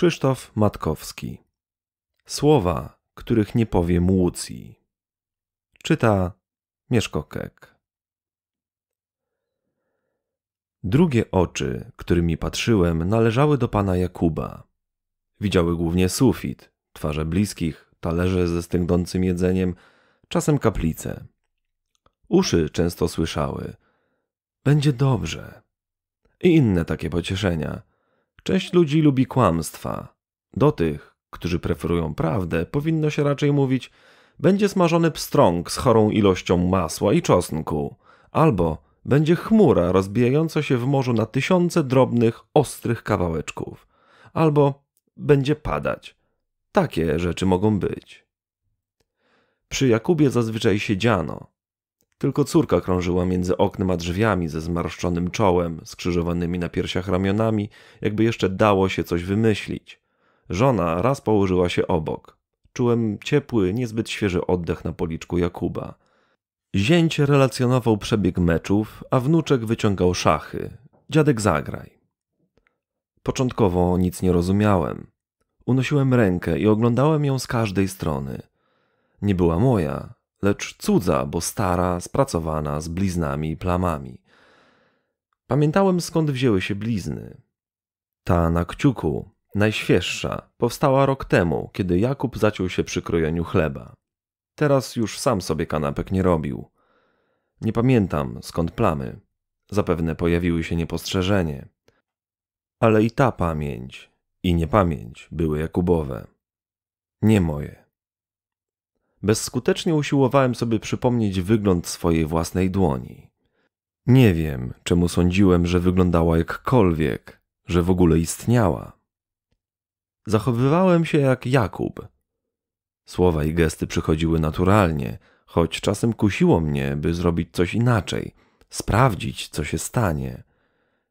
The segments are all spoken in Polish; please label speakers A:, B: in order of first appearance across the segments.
A: Krzysztof Matkowski. Słowa, których nie powiem Łucji. Czyta Mieszko Kek. Drugie oczy, którymi patrzyłem, należały do pana Jakuba. Widziały głównie sufit, twarze bliskich, talerze ze stygnącym jedzeniem, czasem kaplice. Uszy często słyszały: Będzie dobrze. I inne takie pocieszenia Część ludzi lubi kłamstwa. Do tych, którzy preferują prawdę, powinno się raczej mówić będzie smażony pstrąg z chorą ilością masła i czosnku, albo będzie chmura rozbijająca się w morzu na tysiące drobnych, ostrych kawałeczków, albo będzie padać. Takie rzeczy mogą być. Przy Jakubie zazwyczaj siedziano, tylko córka krążyła między oknem a drzwiami ze zmarszczonym czołem, skrzyżowanymi na piersiach ramionami, jakby jeszcze dało się coś wymyślić. Żona raz położyła się obok. Czułem ciepły, niezbyt świeży oddech na policzku Jakuba. Zięcie relacjonował przebieg meczów, a wnuczek wyciągał szachy. Dziadek zagraj. Początkowo nic nie rozumiałem. Unosiłem rękę i oglądałem ją z każdej strony. Nie była moja, lecz cudza, bo stara, spracowana, z bliznami i plamami. Pamiętałem skąd wzięły się blizny. Ta na kciuku, najświeższa, powstała rok temu, kiedy Jakub zaciął się przy krojeniu chleba. Teraz już sam sobie kanapek nie robił. Nie pamiętam skąd plamy. Zapewne pojawiły się niepostrzeżenie. Ale i ta pamięć, i niepamięć były Jakubowe. Nie moje. Bezskutecznie usiłowałem sobie przypomnieć wygląd swojej własnej dłoni. Nie wiem, czemu sądziłem, że wyglądała jakkolwiek, że w ogóle istniała. Zachowywałem się jak Jakub. Słowa i gesty przychodziły naturalnie, choć czasem kusiło mnie, by zrobić coś inaczej, sprawdzić, co się stanie.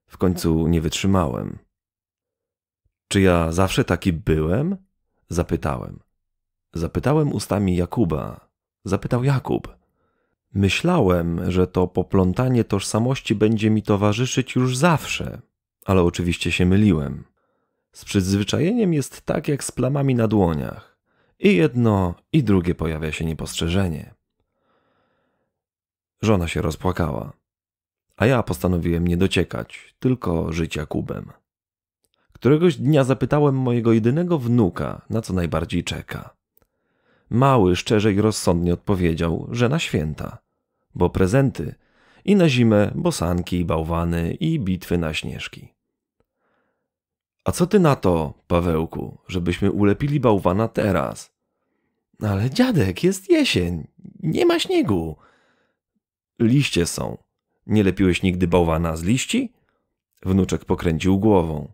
A: W końcu nie wytrzymałem. Czy ja zawsze taki byłem? Zapytałem. Zapytałem ustami Jakuba. Zapytał Jakub. Myślałem, że to poplątanie tożsamości będzie mi towarzyszyć już zawsze, ale oczywiście się myliłem. Z przyzwyczajeniem jest tak jak z plamami na dłoniach. I jedno, i drugie pojawia się niepostrzeżenie. Żona się rozpłakała, a ja postanowiłem nie dociekać, tylko żyć Jakubem. Któregoś dnia zapytałem mojego jedynego wnuka, na co najbardziej czeka. Mały szczerze i rozsądnie odpowiedział, że na święta, bo prezenty i na zimę bosanki, bałwany i bitwy na śnieżki. A co ty na to, Pawełku, żebyśmy ulepili bałwana teraz? Ale dziadek, jest jesień, nie ma śniegu. Liście są. Nie lepiłeś nigdy bałwana z liści? Wnuczek pokręcił głową.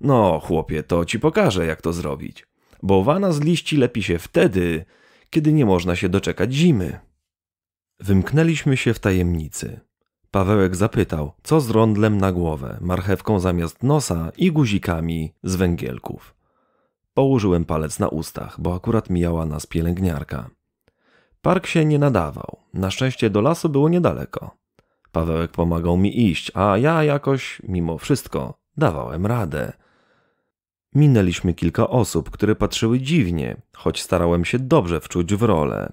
A: No, chłopie, to ci pokażę, jak to zrobić. Bo wana z liści lepi się wtedy, kiedy nie można się doczekać zimy. Wymknęliśmy się w tajemnicy. Pawełek zapytał, co z rondlem na głowę, marchewką zamiast nosa i guzikami z węgielków. Położyłem palec na ustach, bo akurat mijała nas pielęgniarka. Park się nie nadawał. Na szczęście do lasu było niedaleko. Pawełek pomagał mi iść, a ja jakoś, mimo wszystko, dawałem radę. Minęliśmy kilka osób, które patrzyły dziwnie, choć starałem się dobrze wczuć w rolę.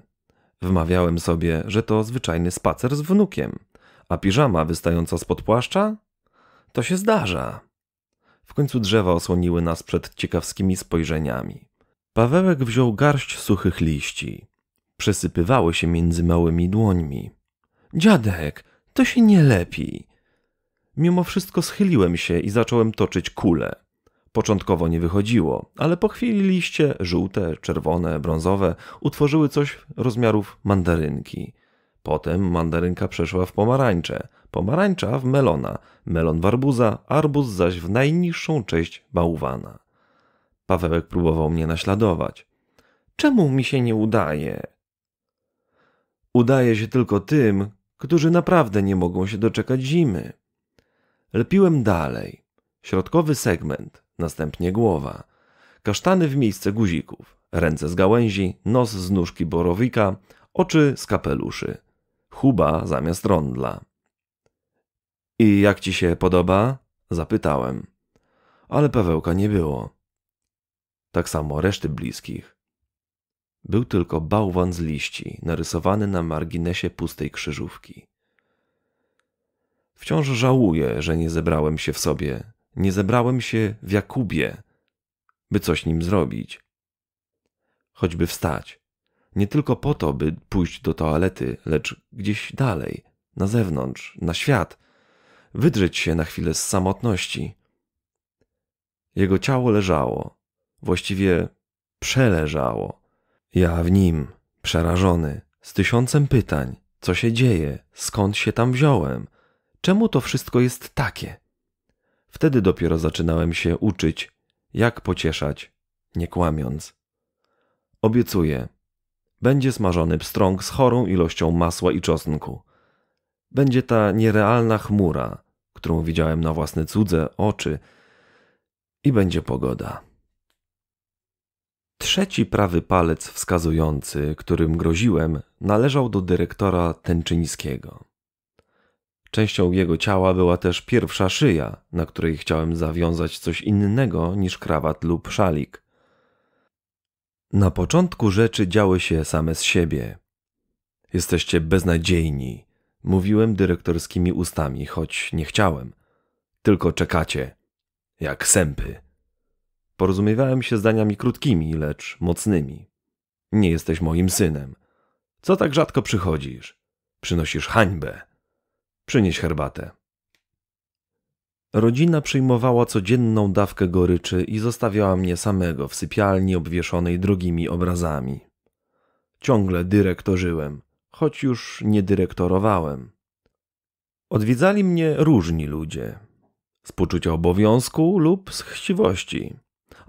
A: Wmawiałem sobie, że to zwyczajny spacer z wnukiem, a piżama wystająca spod płaszcza? To się zdarza. W końcu drzewa osłoniły nas przed ciekawskimi spojrzeniami. Pawełek wziął garść suchych liści. Przesypywały się między małymi dłońmi. Dziadek, to się nie lepi. Mimo wszystko schyliłem się i zacząłem toczyć kulę. Początkowo nie wychodziło, ale po chwili liście, żółte, czerwone, brązowe, utworzyły coś rozmiarów mandarynki. Potem mandarynka przeszła w pomarańcze, pomarańcza w melona, melon w arbuza, arbuz zaś w najniższą część bałwana. Pawełek próbował mnie naśladować. Czemu mi się nie udaje? Udaje się tylko tym, którzy naprawdę nie mogą się doczekać zimy. Lepiłem dalej. Środkowy segment, następnie głowa. Kasztany w miejsce guzików, ręce z gałęzi, nos z nóżki borowika, oczy z kapeluszy. Chuba zamiast rondla. I jak ci się podoba? Zapytałem. Ale Pawełka nie było. Tak samo reszty bliskich. Był tylko bałwan z liści, narysowany na marginesie pustej krzyżówki. Wciąż żałuję, że nie zebrałem się w sobie, nie zebrałem się w Jakubie, by coś nim zrobić. Choćby wstać, nie tylko po to, by pójść do toalety, lecz gdzieś dalej, na zewnątrz, na świat, wydrzeć się na chwilę z samotności. Jego ciało leżało, właściwie przeleżało. Ja w nim, przerażony, z tysiącem pytań, co się dzieje, skąd się tam wziąłem, czemu to wszystko jest takie. Wtedy dopiero zaczynałem się uczyć, jak pocieszać, nie kłamiąc. Obiecuję. Będzie smażony pstrąg z chorą ilością masła i czosnku. Będzie ta nierealna chmura, którą widziałem na własne cudze oczy, i będzie pogoda. Trzeci prawy palec wskazujący, którym groziłem, należał do dyrektora Tęczyńskiego. Częścią jego ciała była też pierwsza szyja, na której chciałem zawiązać coś innego niż krawat lub szalik. Na początku rzeczy działy się same z siebie. Jesteście beznadziejni, mówiłem dyrektorskimi ustami, choć nie chciałem. Tylko czekacie, jak sępy. Porozumiewałem się zdaniami krótkimi, lecz mocnymi. Nie jesteś moim synem. Co tak rzadko przychodzisz? Przynosisz hańbę. Przynieś herbatę. Rodzina przyjmowała codzienną dawkę goryczy i zostawiała mnie samego w sypialni obwieszonej drogimi obrazami. Ciągle dyrektorzyłem, choć już nie dyrektorowałem. Odwiedzali mnie różni ludzie, z poczucia obowiązku lub z chciwości,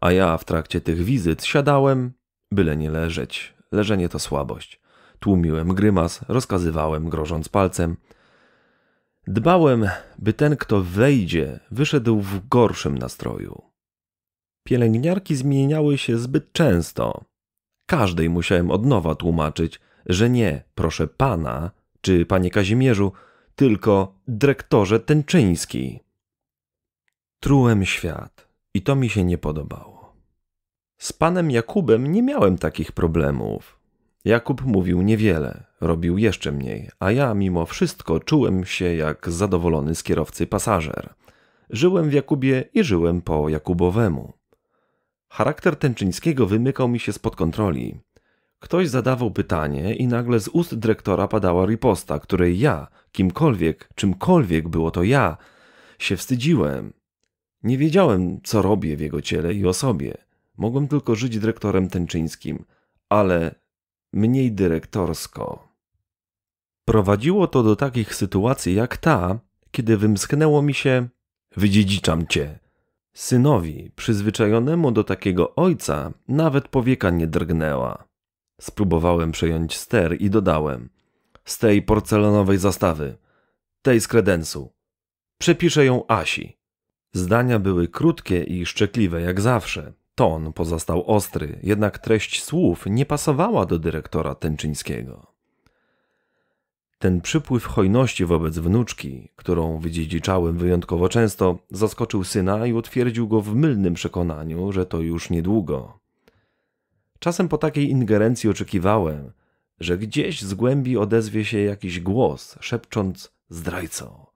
A: a ja w trakcie tych wizyt siadałem, byle nie leżeć. Leżenie to słabość. Tłumiłem grymas, rozkazywałem grożąc palcem – Dbałem, by ten, kto wejdzie, wyszedł w gorszym nastroju. Pielęgniarki zmieniały się zbyt często. Każdej musiałem od nowa tłumaczyć, że nie, proszę pana czy panie Kazimierzu, tylko dyrektorze Tęczyński. Trułem świat i to mi się nie podobało. Z panem Jakubem nie miałem takich problemów. Jakub mówił niewiele, robił jeszcze mniej, a ja mimo wszystko czułem się jak zadowolony z kierowcy pasażer. Żyłem w Jakubie i żyłem po Jakubowemu. Charakter Tęczyńskiego wymykał mi się spod kontroli. Ktoś zadawał pytanie i nagle z ust dyrektora padała riposta, której ja, kimkolwiek, czymkolwiek było to ja, się wstydziłem. Nie wiedziałem, co robię w jego ciele i osobie. Mogłem tylko żyć dyrektorem Tęczyńskim, ale mniej dyrektorsko. Prowadziło to do takich sytuacji jak ta, kiedy wymsknęło mi się wydziedziczam cię. Synowi, przyzwyczajonemu do takiego ojca, nawet powieka nie drgnęła. Spróbowałem przejąć ster i dodałem z tej porcelanowej zastawy, tej z kredensu. Przepiszę ją Asi. Zdania były krótkie i szczekliwe jak zawsze, Ton pozostał ostry, jednak treść słów nie pasowała do dyrektora Tęczyńskiego. Ten przypływ hojności wobec wnuczki, którą wydziedziczałem wyjątkowo często, zaskoczył syna i utwierdził go w mylnym przekonaniu, że to już niedługo. Czasem po takiej ingerencji oczekiwałem, że gdzieś z głębi odezwie się jakiś głos, szepcząc zdrajco.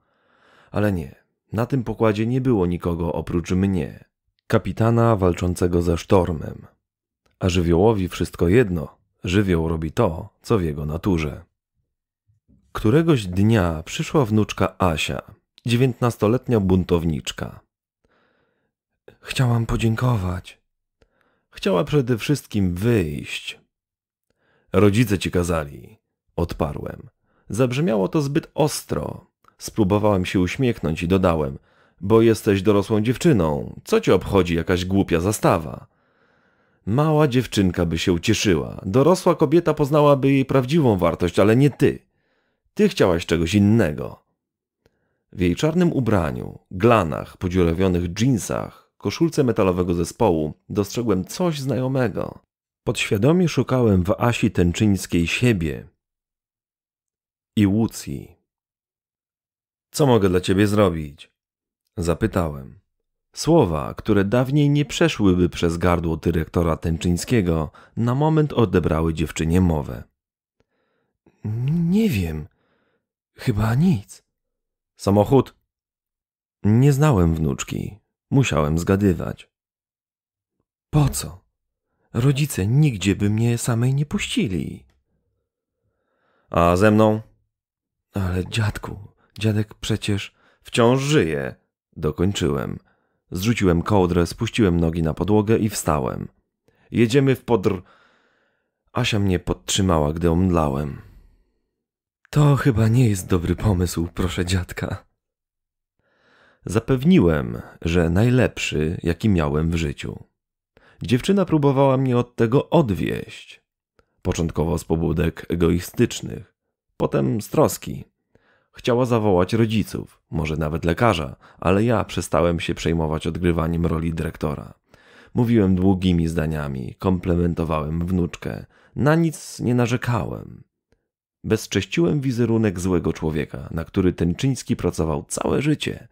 A: Ale nie, na tym pokładzie nie było nikogo oprócz mnie kapitana walczącego ze sztormem. A żywiołowi wszystko jedno, żywioł robi to, co w jego naturze. Któregoś dnia przyszła wnuczka Asia, dziewiętnastoletnia buntowniczka. Chciałam podziękować. Chciała przede wszystkim wyjść. Rodzice ci kazali, odparłem. Zabrzmiało to zbyt ostro. Spróbowałem się uśmiechnąć i dodałem – bo jesteś dorosłą dziewczyną. Co cię obchodzi jakaś głupia zastawa? Mała dziewczynka by się ucieszyła. Dorosła kobieta poznałaby jej prawdziwą wartość, ale nie ty. Ty chciałaś czegoś innego. W jej czarnym ubraniu, glanach, podziurawionych dżinsach, koszulce metalowego zespołu dostrzegłem coś znajomego. Podświadomie szukałem w Asi Tęczyńskiej siebie i Łucji. Co mogę dla ciebie zrobić? Zapytałem. Słowa, które dawniej nie przeszłyby przez gardło dyrektora Tęczyńskiego, na moment odebrały dziewczynie mowę. Nie wiem. Chyba nic. Samochód? Nie znałem wnuczki. Musiałem zgadywać. Po co? Rodzice nigdzie by mnie samej nie puścili. A ze mną? Ale dziadku, dziadek przecież wciąż żyje. Dokończyłem. Zrzuciłem kołdrę, spuściłem nogi na podłogę i wstałem. Jedziemy w podr... Asia mnie podtrzymała, gdy omdlałem. To chyba nie jest dobry pomysł, proszę dziadka. Zapewniłem, że najlepszy, jaki miałem w życiu. Dziewczyna próbowała mnie od tego odwieść. Początkowo z pobudek egoistycznych, potem z troski. Chciała zawołać rodziców, może nawet lekarza, ale ja przestałem się przejmować odgrywaniem roli dyrektora. Mówiłem długimi zdaniami, komplementowałem wnuczkę, na nic nie narzekałem. Bezcześciłem wizerunek złego człowieka, na który Tenczyński pracował całe życie.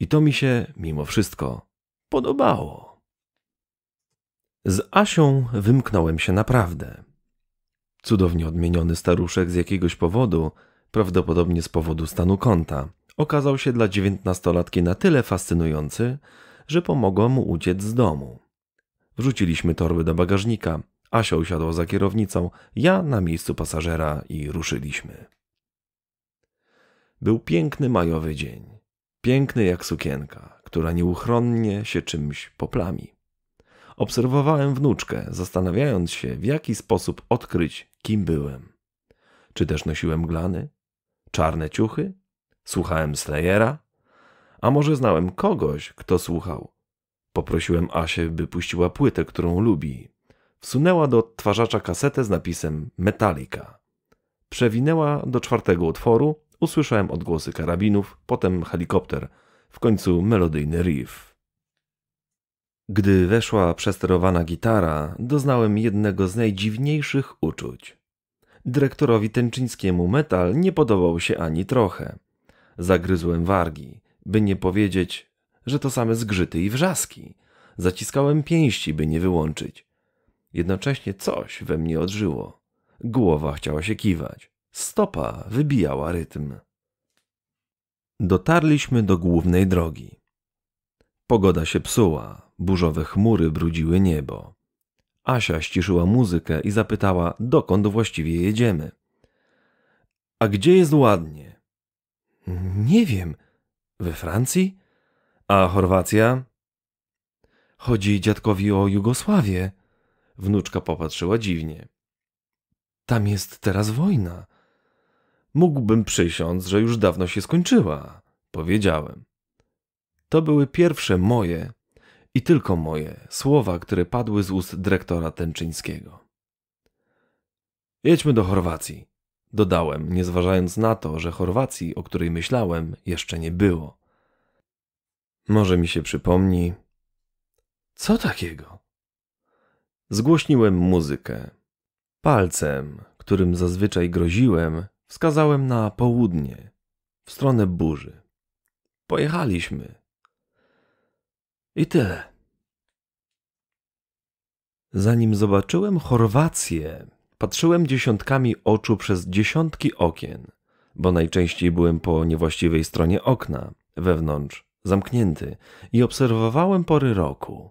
A: I to mi się, mimo wszystko, podobało. Z Asią wymknąłem się naprawdę. Cudownie odmieniony staruszek z jakiegoś powodu prawdopodobnie z powodu stanu konta, okazał się dla dziewiętnastolatki na tyle fascynujący, że pomogło mu uciec z domu. Wrzuciliśmy torby do bagażnika, Asia usiadła za kierownicą, ja na miejscu pasażera i ruszyliśmy. Był piękny majowy dzień. Piękny jak sukienka, która nieuchronnie się czymś poplami. Obserwowałem wnuczkę, zastanawiając się, w jaki sposób odkryć, kim byłem. Czy też nosiłem glany? czarne ciuchy? Słuchałem Slayera? A może znałem kogoś, kto słuchał? Poprosiłem Asię, by puściła płytę, którą lubi. Wsunęła do odtwarzacza kasetę z napisem Metallica. Przewinęła do czwartego utworu, usłyszałem odgłosy karabinów, potem helikopter, w końcu melodyjny riff. Gdy weszła przesterowana gitara, doznałem jednego z najdziwniejszych uczuć. Dyrektorowi Tęczyńskiemu metal nie podobał się ani trochę. Zagryzłem wargi, by nie powiedzieć, że to same zgrzyty i wrzaski. Zaciskałem pięści, by nie wyłączyć. Jednocześnie coś we mnie odżyło. Głowa chciała się kiwać. Stopa wybijała rytm. Dotarliśmy do głównej drogi. Pogoda się psuła, burzowe chmury brudziły niebo. Asia ściszyła muzykę i zapytała, dokąd właściwie jedziemy. A gdzie jest ładnie? Nie wiem. We Francji? A Chorwacja? Chodzi dziadkowi o Jugosławię. Wnuczka popatrzyła dziwnie. Tam jest teraz wojna. Mógłbym przysiąc, że już dawno się skończyła, powiedziałem. To były pierwsze moje i tylko moje słowa, które padły z ust dyrektora Tęczyńskiego. Jedźmy do Chorwacji, dodałem, nie zważając na to, że Chorwacji, o której myślałem, jeszcze nie było. Może mi się przypomni. Co takiego? Zgłośniłem muzykę. Palcem, którym zazwyczaj groziłem, wskazałem na południe, w stronę burzy. Pojechaliśmy, i tyle. Zanim zobaczyłem Chorwację, patrzyłem dziesiątkami oczu przez dziesiątki okien, bo najczęściej byłem po niewłaściwej stronie okna, wewnątrz, zamknięty, i obserwowałem pory roku.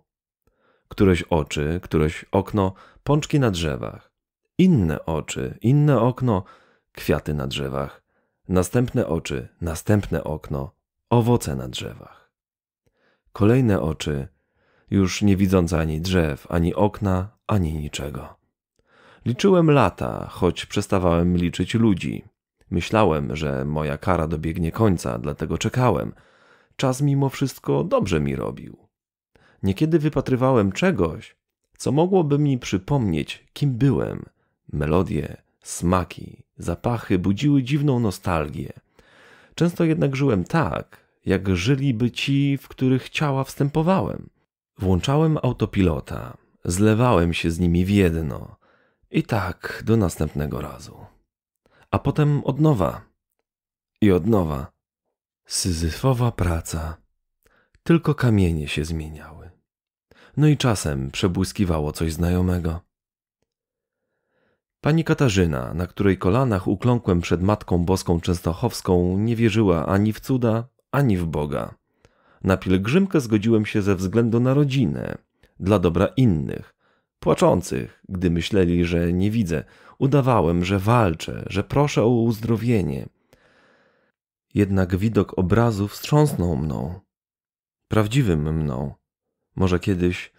A: Któreś oczy, któreś okno, pączki na drzewach, inne oczy, inne okno, kwiaty na drzewach, następne oczy, następne okno, owoce na drzewach kolejne oczy, już nie widząc ani drzew, ani okna, ani niczego. Liczyłem lata, choć przestawałem liczyć ludzi. Myślałem, że moja kara dobiegnie końca, dlatego czekałem. Czas mimo wszystko dobrze mi robił. Niekiedy wypatrywałem czegoś, co mogłoby mi przypomnieć, kim byłem. Melodie, smaki, zapachy budziły dziwną nostalgię. Często jednak żyłem tak, jak żyliby ci, w których ciała wstępowałem. Włączałem autopilota, zlewałem się z nimi w jedno i tak do następnego razu. A potem od nowa i od nowa. Syzyfowa praca. Tylko kamienie się zmieniały. No i czasem przebłyskiwało coś znajomego. Pani Katarzyna, na której kolanach ukląkłem przed Matką Boską Częstochowską, nie wierzyła ani w cuda, ani w Boga. Na pielgrzymkę zgodziłem się ze względu na rodzinę, dla dobra innych, płaczących, gdy myśleli, że nie widzę. Udawałem, że walczę, że proszę o uzdrowienie. Jednak widok obrazu wstrząsnął mną, prawdziwym mną. Może kiedyś,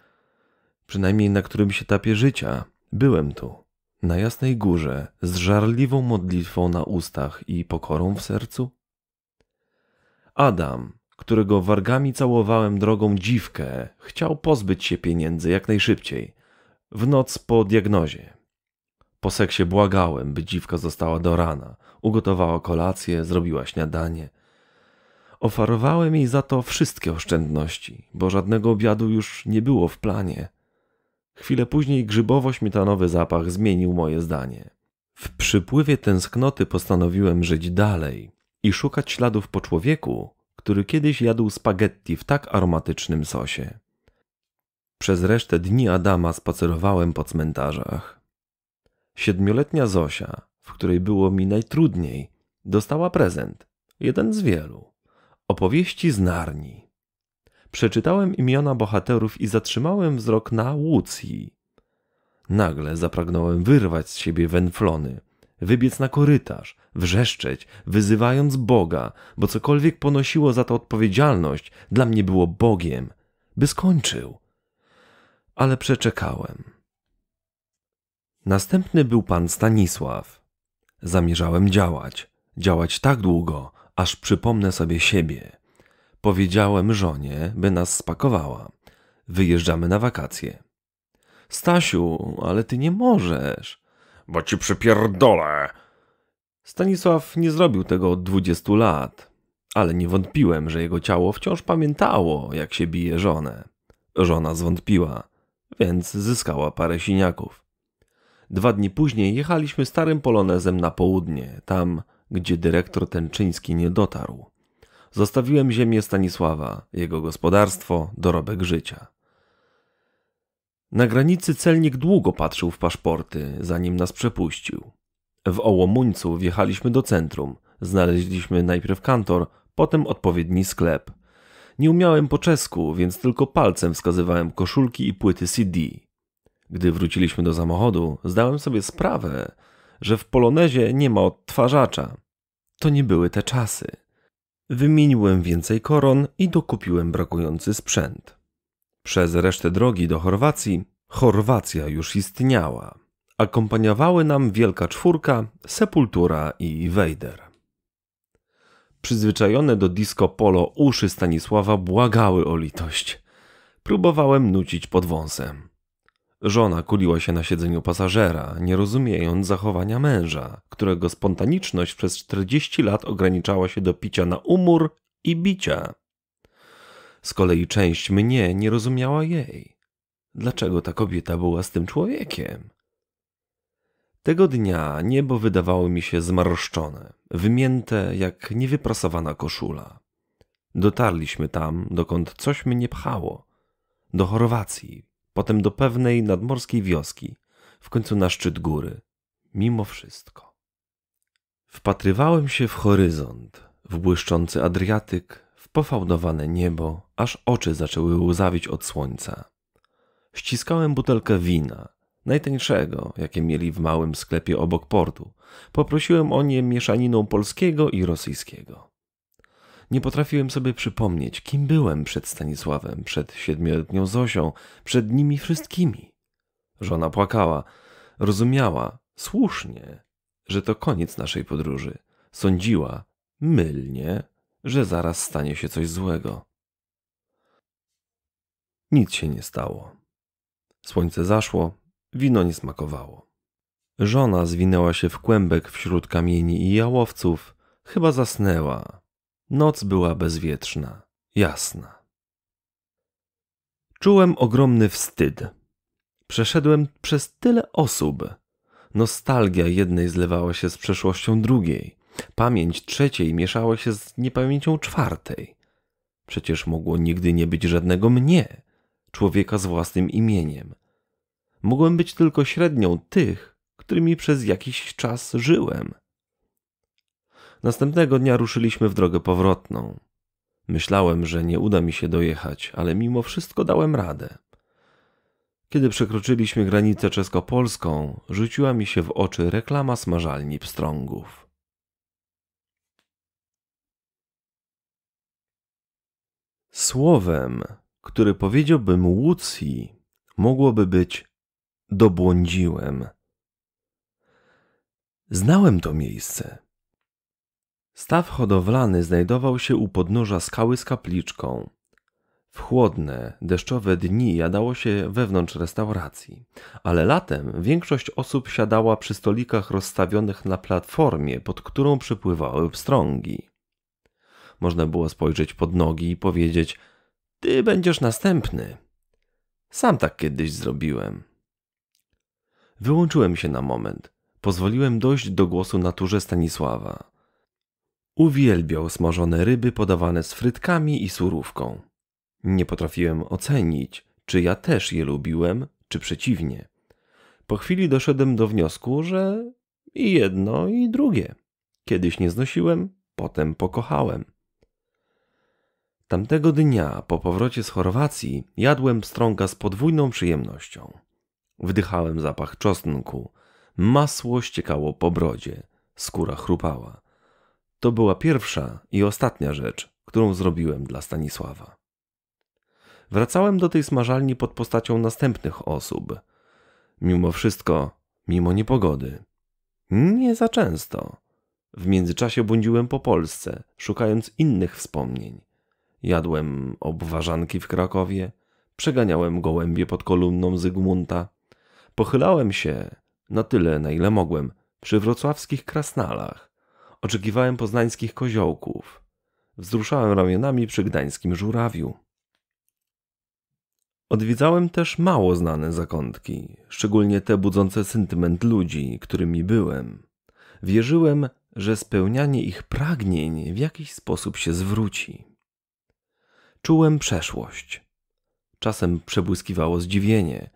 A: przynajmniej na którymś etapie życia, byłem tu, na jasnej górze, z żarliwą modlitwą na ustach i pokorą w sercu? Adam, którego wargami całowałem drogą dziwkę, chciał pozbyć się pieniędzy jak najszybciej, w noc po diagnozie. Po seksie błagałem, by dziwka została do rana. Ugotowała kolację, zrobiła śniadanie. Oferowałem jej za to wszystkie oszczędności, bo żadnego obiadu już nie było w planie. Chwilę później grzybowo-śmietanowy zapach zmienił moje zdanie. W przypływie tęsknoty postanowiłem żyć dalej, i szukać śladów po człowieku, który kiedyś jadł spaghetti w tak aromatycznym sosie. Przez resztę dni Adama spacerowałem po cmentarzach. Siedmioletnia Zosia, w której było mi najtrudniej, dostała prezent, jeden z wielu, opowieści z Narni. Przeczytałem imiona bohaterów i zatrzymałem wzrok na Łucji. Nagle zapragnąłem wyrwać z siebie węflony, wybiec na korytarz, wrzeszczeć, wyzywając Boga, bo cokolwiek ponosiło za to odpowiedzialność, dla mnie było Bogiem, by skończył. Ale przeczekałem. Następny był pan Stanisław. Zamierzałem działać, działać tak długo, aż przypomnę sobie siebie. Powiedziałem żonie, by nas spakowała. Wyjeżdżamy na wakacje. Stasiu, ale ty nie możesz. Bo ci przypierdolę, Stanisław nie zrobił tego od 20 lat, ale nie wątpiłem, że jego ciało wciąż pamiętało, jak się bije żonę. Żona zwątpiła, więc zyskała parę siniaków. Dwa dni później jechaliśmy starym polonezem na południe, tam, gdzie dyrektor Tenczyński nie dotarł. Zostawiłem ziemię Stanisława, jego gospodarstwo, dorobek życia. Na granicy celnik długo patrzył w paszporty, zanim nas przepuścił. W Ołomuńcu wjechaliśmy do centrum. Znaleźliśmy najpierw kantor, potem odpowiedni sklep. Nie umiałem po czesku, więc tylko palcem wskazywałem koszulki i płyty CD. Gdy wróciliśmy do samochodu, zdałem sobie sprawę, że w Polonezie nie ma odtwarzacza. To nie były te czasy. Wymieniłem więcej koron i dokupiłem brakujący sprzęt. Przez resztę drogi do Chorwacji, Chorwacja już istniała. Akompaniowały nam Wielka Czwórka, Sepultura i Vader. Przyzwyczajone do disco polo uszy Stanisława błagały o litość. Próbowałem nucić pod wąsem. Żona kuliła się na siedzeniu pasażera, nie rozumiejąc zachowania męża, którego spontaniczność przez 40 lat ograniczała się do picia na umór i bicia. Z kolei część mnie nie rozumiała jej. Dlaczego ta kobieta była z tym człowiekiem? Tego dnia niebo wydawało mi się zmarszczone, wymięte jak niewyprasowana koszula. Dotarliśmy tam, dokąd coś mnie pchało. Do Chorwacji, potem do pewnej nadmorskiej wioski, w końcu na szczyt góry. Mimo wszystko. Wpatrywałem się w horyzont, w błyszczący Adriatyk, w pofałdowane niebo, aż oczy zaczęły łzawić od słońca. Ściskałem butelkę wina – najtańszego, jakie mieli w małym sklepie obok portu. Poprosiłem o nie mieszaniną polskiego i rosyjskiego. Nie potrafiłem sobie przypomnieć, kim byłem przed Stanisławem, przed siedmioletnią Zosią, przed nimi wszystkimi. Żona płakała. Rozumiała, słusznie, że to koniec naszej podróży. Sądziła, mylnie, że zaraz stanie się coś złego. Nic się nie stało. Słońce zaszło, Wino nie smakowało. Żona zwinęła się w kłębek wśród kamieni i jałowców, chyba zasnęła. Noc była bezwietrzna, jasna. Czułem ogromny wstyd. Przeszedłem przez tyle osób. Nostalgia jednej zlewała się z przeszłością drugiej, pamięć trzeciej mieszała się z niepamięcią czwartej. Przecież mogło nigdy nie być żadnego mnie, człowieka z własnym imieniem mogłem być tylko średnią tych, którymi przez jakiś czas żyłem. Następnego dnia ruszyliśmy w drogę powrotną. Myślałem, że nie uda mi się dojechać, ale mimo wszystko dałem radę. Kiedy przekroczyliśmy granicę czesko-polską, rzuciła mi się w oczy reklama smażalni pstrągów. Słowem, który powiedziałbym Łucji, mogłoby być dobłądziłem. Znałem to miejsce. Staw hodowlany znajdował się u podnóża skały z kapliczką. W chłodne, deszczowe dni jadało się wewnątrz restauracji, ale latem większość osób siadała przy stolikach rozstawionych na platformie, pod którą przypływały pstrągi. Można było spojrzeć pod nogi i powiedzieć: Ty będziesz następny. Sam tak kiedyś zrobiłem. Wyłączyłem się na moment. Pozwoliłem dojść do głosu naturze Stanisława. Uwielbiał smażone ryby podawane z frytkami i surówką. Nie potrafiłem ocenić, czy ja też je lubiłem, czy przeciwnie. Po chwili doszedłem do wniosku, że i jedno, i drugie. Kiedyś nie znosiłem, potem pokochałem. Tamtego dnia po powrocie z Chorwacji jadłem strąga z podwójną przyjemnością. Wdychałem zapach czosnku. Masło ściekało po brodzie. Skóra chrupała. To była pierwsza i ostatnia rzecz, którą zrobiłem dla Stanisława. Wracałem do tej smażalni pod postacią następnych osób. Mimo wszystko, mimo niepogody. Nie za często. W międzyczasie błądziłem po Polsce, szukając innych wspomnień. Jadłem obwarzanki w Krakowie, przeganiałem gołębie pod kolumną Zygmunta, Pochylałem się na tyle, na ile mogłem, przy wrocławskich krasnalach. Oczekiwałem poznańskich koziołków. Wzruszałem ramionami przy gdańskim żurawiu. Odwiedzałem też mało znane zakątki, szczególnie te budzące sentyment ludzi, którymi byłem. Wierzyłem, że spełnianie ich pragnień w jakiś sposób się zwróci. Czułem przeszłość. Czasem przebłyskiwało zdziwienie,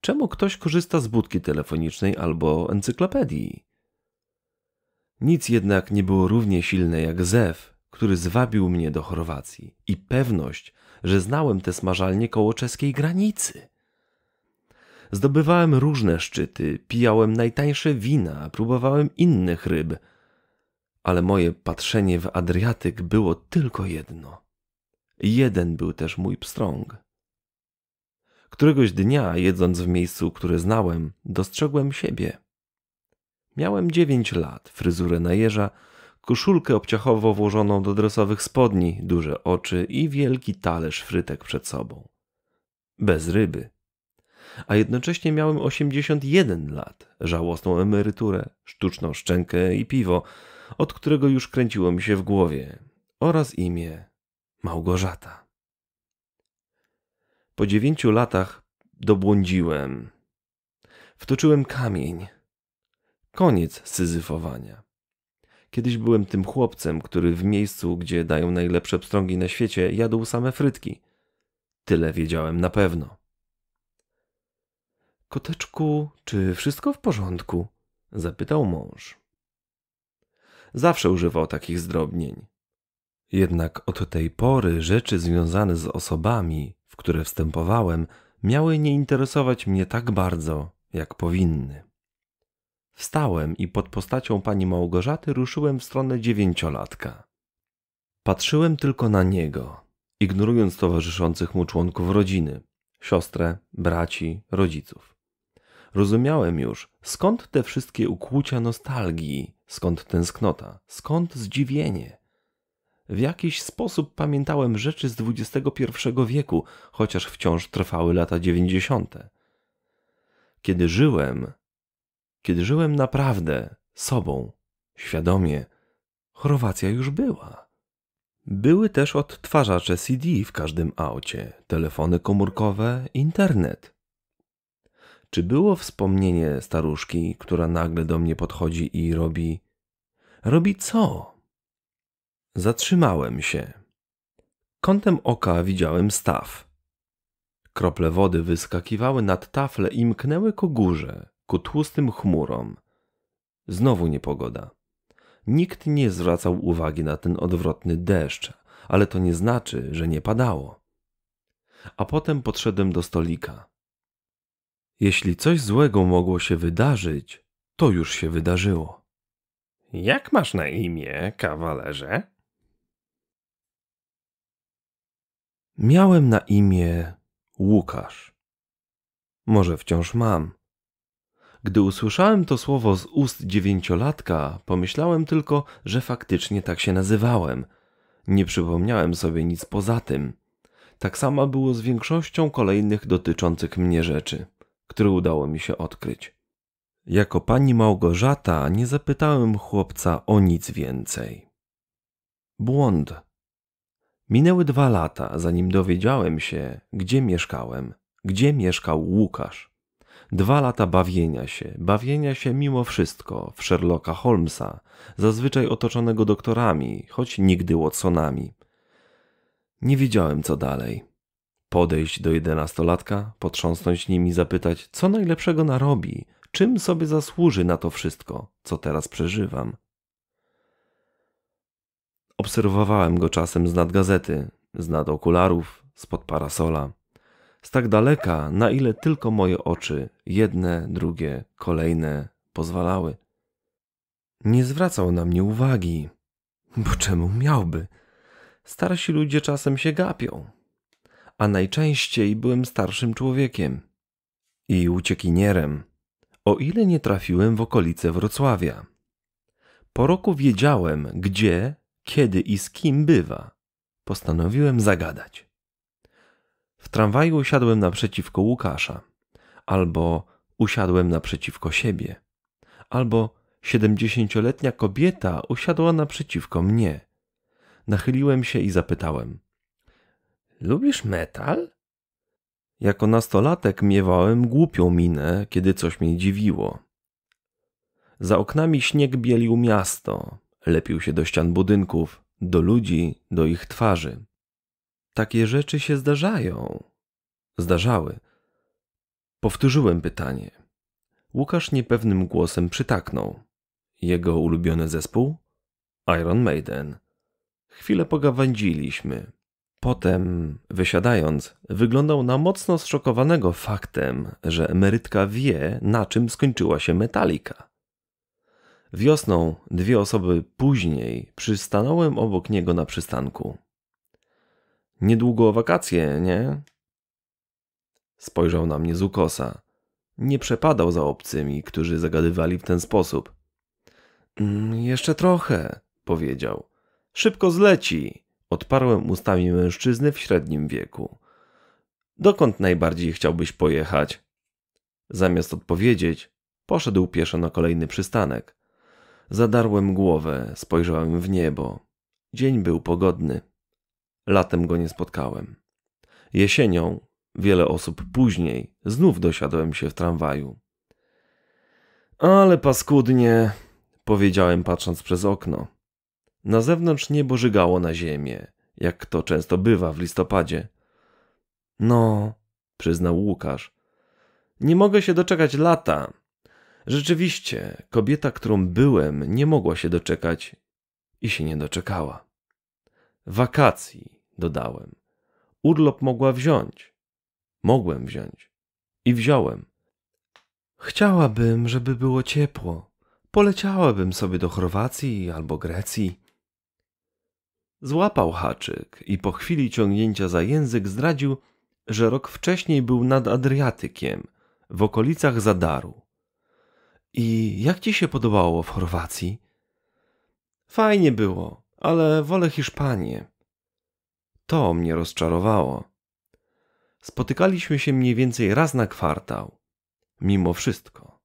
A: Czemu ktoś korzysta z budki telefonicznej albo encyklopedii? Nic jednak nie było równie silne jak zew, który zwabił mnie do Chorwacji i pewność, że znałem te smażalnie koło czeskiej granicy. Zdobywałem różne szczyty, pijałem najtańsze wina, próbowałem innych ryb, ale moje patrzenie w Adriatyk było tylko jedno. Jeden był też mój pstrąg. Któregoś dnia, jedząc w miejscu, które znałem, dostrzegłem siebie. Miałem dziewięć lat, fryzurę na jeża, koszulkę obciachowo włożoną do dresowych spodni, duże oczy i wielki talerz frytek przed sobą. Bez ryby. A jednocześnie miałem 81 lat, żałosną emeryturę, sztuczną szczękę i piwo, od którego już kręciło mi się w głowie, oraz imię Małgorzata. Po dziewięciu latach dobłądziłem. Wtoczyłem kamień. Koniec syzyfowania. Kiedyś byłem tym chłopcem, który w miejscu, gdzie dają najlepsze pstrągi na świecie, jadł same frytki. Tyle wiedziałem na pewno. Koteczku, czy wszystko w porządku? zapytał mąż. Zawsze używał takich zdrobnień. Jednak od tej pory rzeczy związane z osobami które wstępowałem, miały nie interesować mnie tak bardzo, jak powinny. Wstałem i pod postacią pani Małgorzaty ruszyłem w stronę dziewięciolatka. Patrzyłem tylko na niego, ignorując towarzyszących mu członków rodziny siostrę, braci, rodziców. Rozumiałem już, skąd te wszystkie ukłucia nostalgii, skąd tęsknota, skąd zdziwienie. W jakiś sposób pamiętałem rzeczy z XXI wieku, chociaż wciąż trwały lata dziewięćdziesiąte. Kiedy żyłem, kiedy żyłem naprawdę sobą, świadomie, Chorwacja już była. Były też odtwarzacze CD w każdym aucie, telefony komórkowe, internet. Czy było wspomnienie staruszki, która nagle do mnie podchodzi i robi. Robi co? Zatrzymałem się. Kątem oka widziałem staw. Krople wody wyskakiwały nad tafle i mknęły ku górze, ku tłustym chmurom. Znowu niepogoda. Nikt nie zwracał uwagi na ten odwrotny deszcz, ale to nie znaczy, że nie padało. A potem podszedłem do stolika. Jeśli coś złego mogło się wydarzyć, to już się wydarzyło. Jak masz na imię, kawalerze? Miałem na imię Łukasz. Może wciąż mam. Gdy usłyszałem to słowo z ust dziewięciolatka, pomyślałem tylko, że faktycznie tak się nazywałem. Nie przypomniałem sobie nic poza tym. Tak samo było z większością kolejnych dotyczących mnie rzeczy, które udało mi się odkryć. Jako pani Małgorzata nie zapytałem chłopca o nic więcej. Błąd Minęły dwa lata, zanim dowiedziałem się, gdzie mieszkałem, gdzie mieszkał Łukasz. Dwa lata bawienia się, bawienia się mimo wszystko w Sherlocka Holmesa, zazwyczaj otoczonego doktorami, choć nigdy Watsonami. Nie wiedziałem co dalej. Podejść do jedenastolatka, potrząsnąć nimi, zapytać, co najlepszego narobi, czym sobie zasłuży na to wszystko, co teraz przeżywam. Obserwowałem go czasem z nad gazety, z nad okularów, spod parasola. Z tak daleka, na ile tylko moje oczy, jedne, drugie, kolejne, pozwalały. Nie zwracał na mnie uwagi, bo czemu miałby? Starsi ludzie czasem się gapią, a najczęściej byłem starszym człowiekiem i uciekinierem, o ile nie trafiłem w okolice Wrocławia. Po roku wiedziałem, gdzie kiedy i z kim bywa, postanowiłem zagadać. W tramwaju usiadłem naprzeciwko Łukasza, albo usiadłem naprzeciwko siebie, albo siedemdziesięcioletnia kobieta usiadła naprzeciwko mnie. Nachyliłem się i zapytałem: Lubisz metal? Jako nastolatek miewałem głupią minę, kiedy coś mnie dziwiło. Za oknami śnieg bielił miasto, lepił się do ścian budynków, do ludzi, do ich twarzy. Takie rzeczy się zdarzają. Zdarzały. Powtórzyłem pytanie. Łukasz niepewnym głosem przytaknął. Jego ulubiony zespół? Iron Maiden. Chwilę pogawędziliśmy. Potem, wysiadając, wyglądał na mocno zszokowanego faktem, że emerytka wie, na czym skończyła się metalika. Wiosną, dwie osoby później, przystanąłem obok niego na przystanku. Niedługo wakacje, nie? Spojrzał na mnie z ukosa. Nie przepadał za obcymi, którzy zagadywali w ten sposób. Mm, jeszcze trochę, powiedział. Szybko zleci, odparłem ustami mężczyzny w średnim wieku. Dokąd najbardziej chciałbyś pojechać? Zamiast odpowiedzieć, poszedł pieszo na kolejny przystanek. Zadarłem głowę, spojrzałem w niebo. Dzień był pogodny. Latem go nie spotkałem. Jesienią, wiele osób później, znów dosiadłem się w tramwaju. Ale paskudnie, powiedziałem patrząc przez okno. Na zewnątrz niebo żygało na ziemię, jak to często bywa w listopadzie. No, przyznał Łukasz. Nie mogę się doczekać lata, Rzeczywiście, kobieta, którą byłem, nie mogła się doczekać i się nie doczekała. Wakacji, dodałem. Urlop mogła wziąć. Mogłem wziąć. I wziąłem. Chciałabym, żeby było ciepło. Poleciałabym sobie do Chorwacji albo Grecji. Złapał haczyk i po chwili ciągnięcia za język zdradził, że rok wcześniej był nad Adriatykiem, w okolicach Zadaru. I jak ci się podobało w Chorwacji? Fajnie było, ale wolę Hiszpanię. To mnie rozczarowało. Spotykaliśmy się mniej więcej raz na kwartał. Mimo wszystko.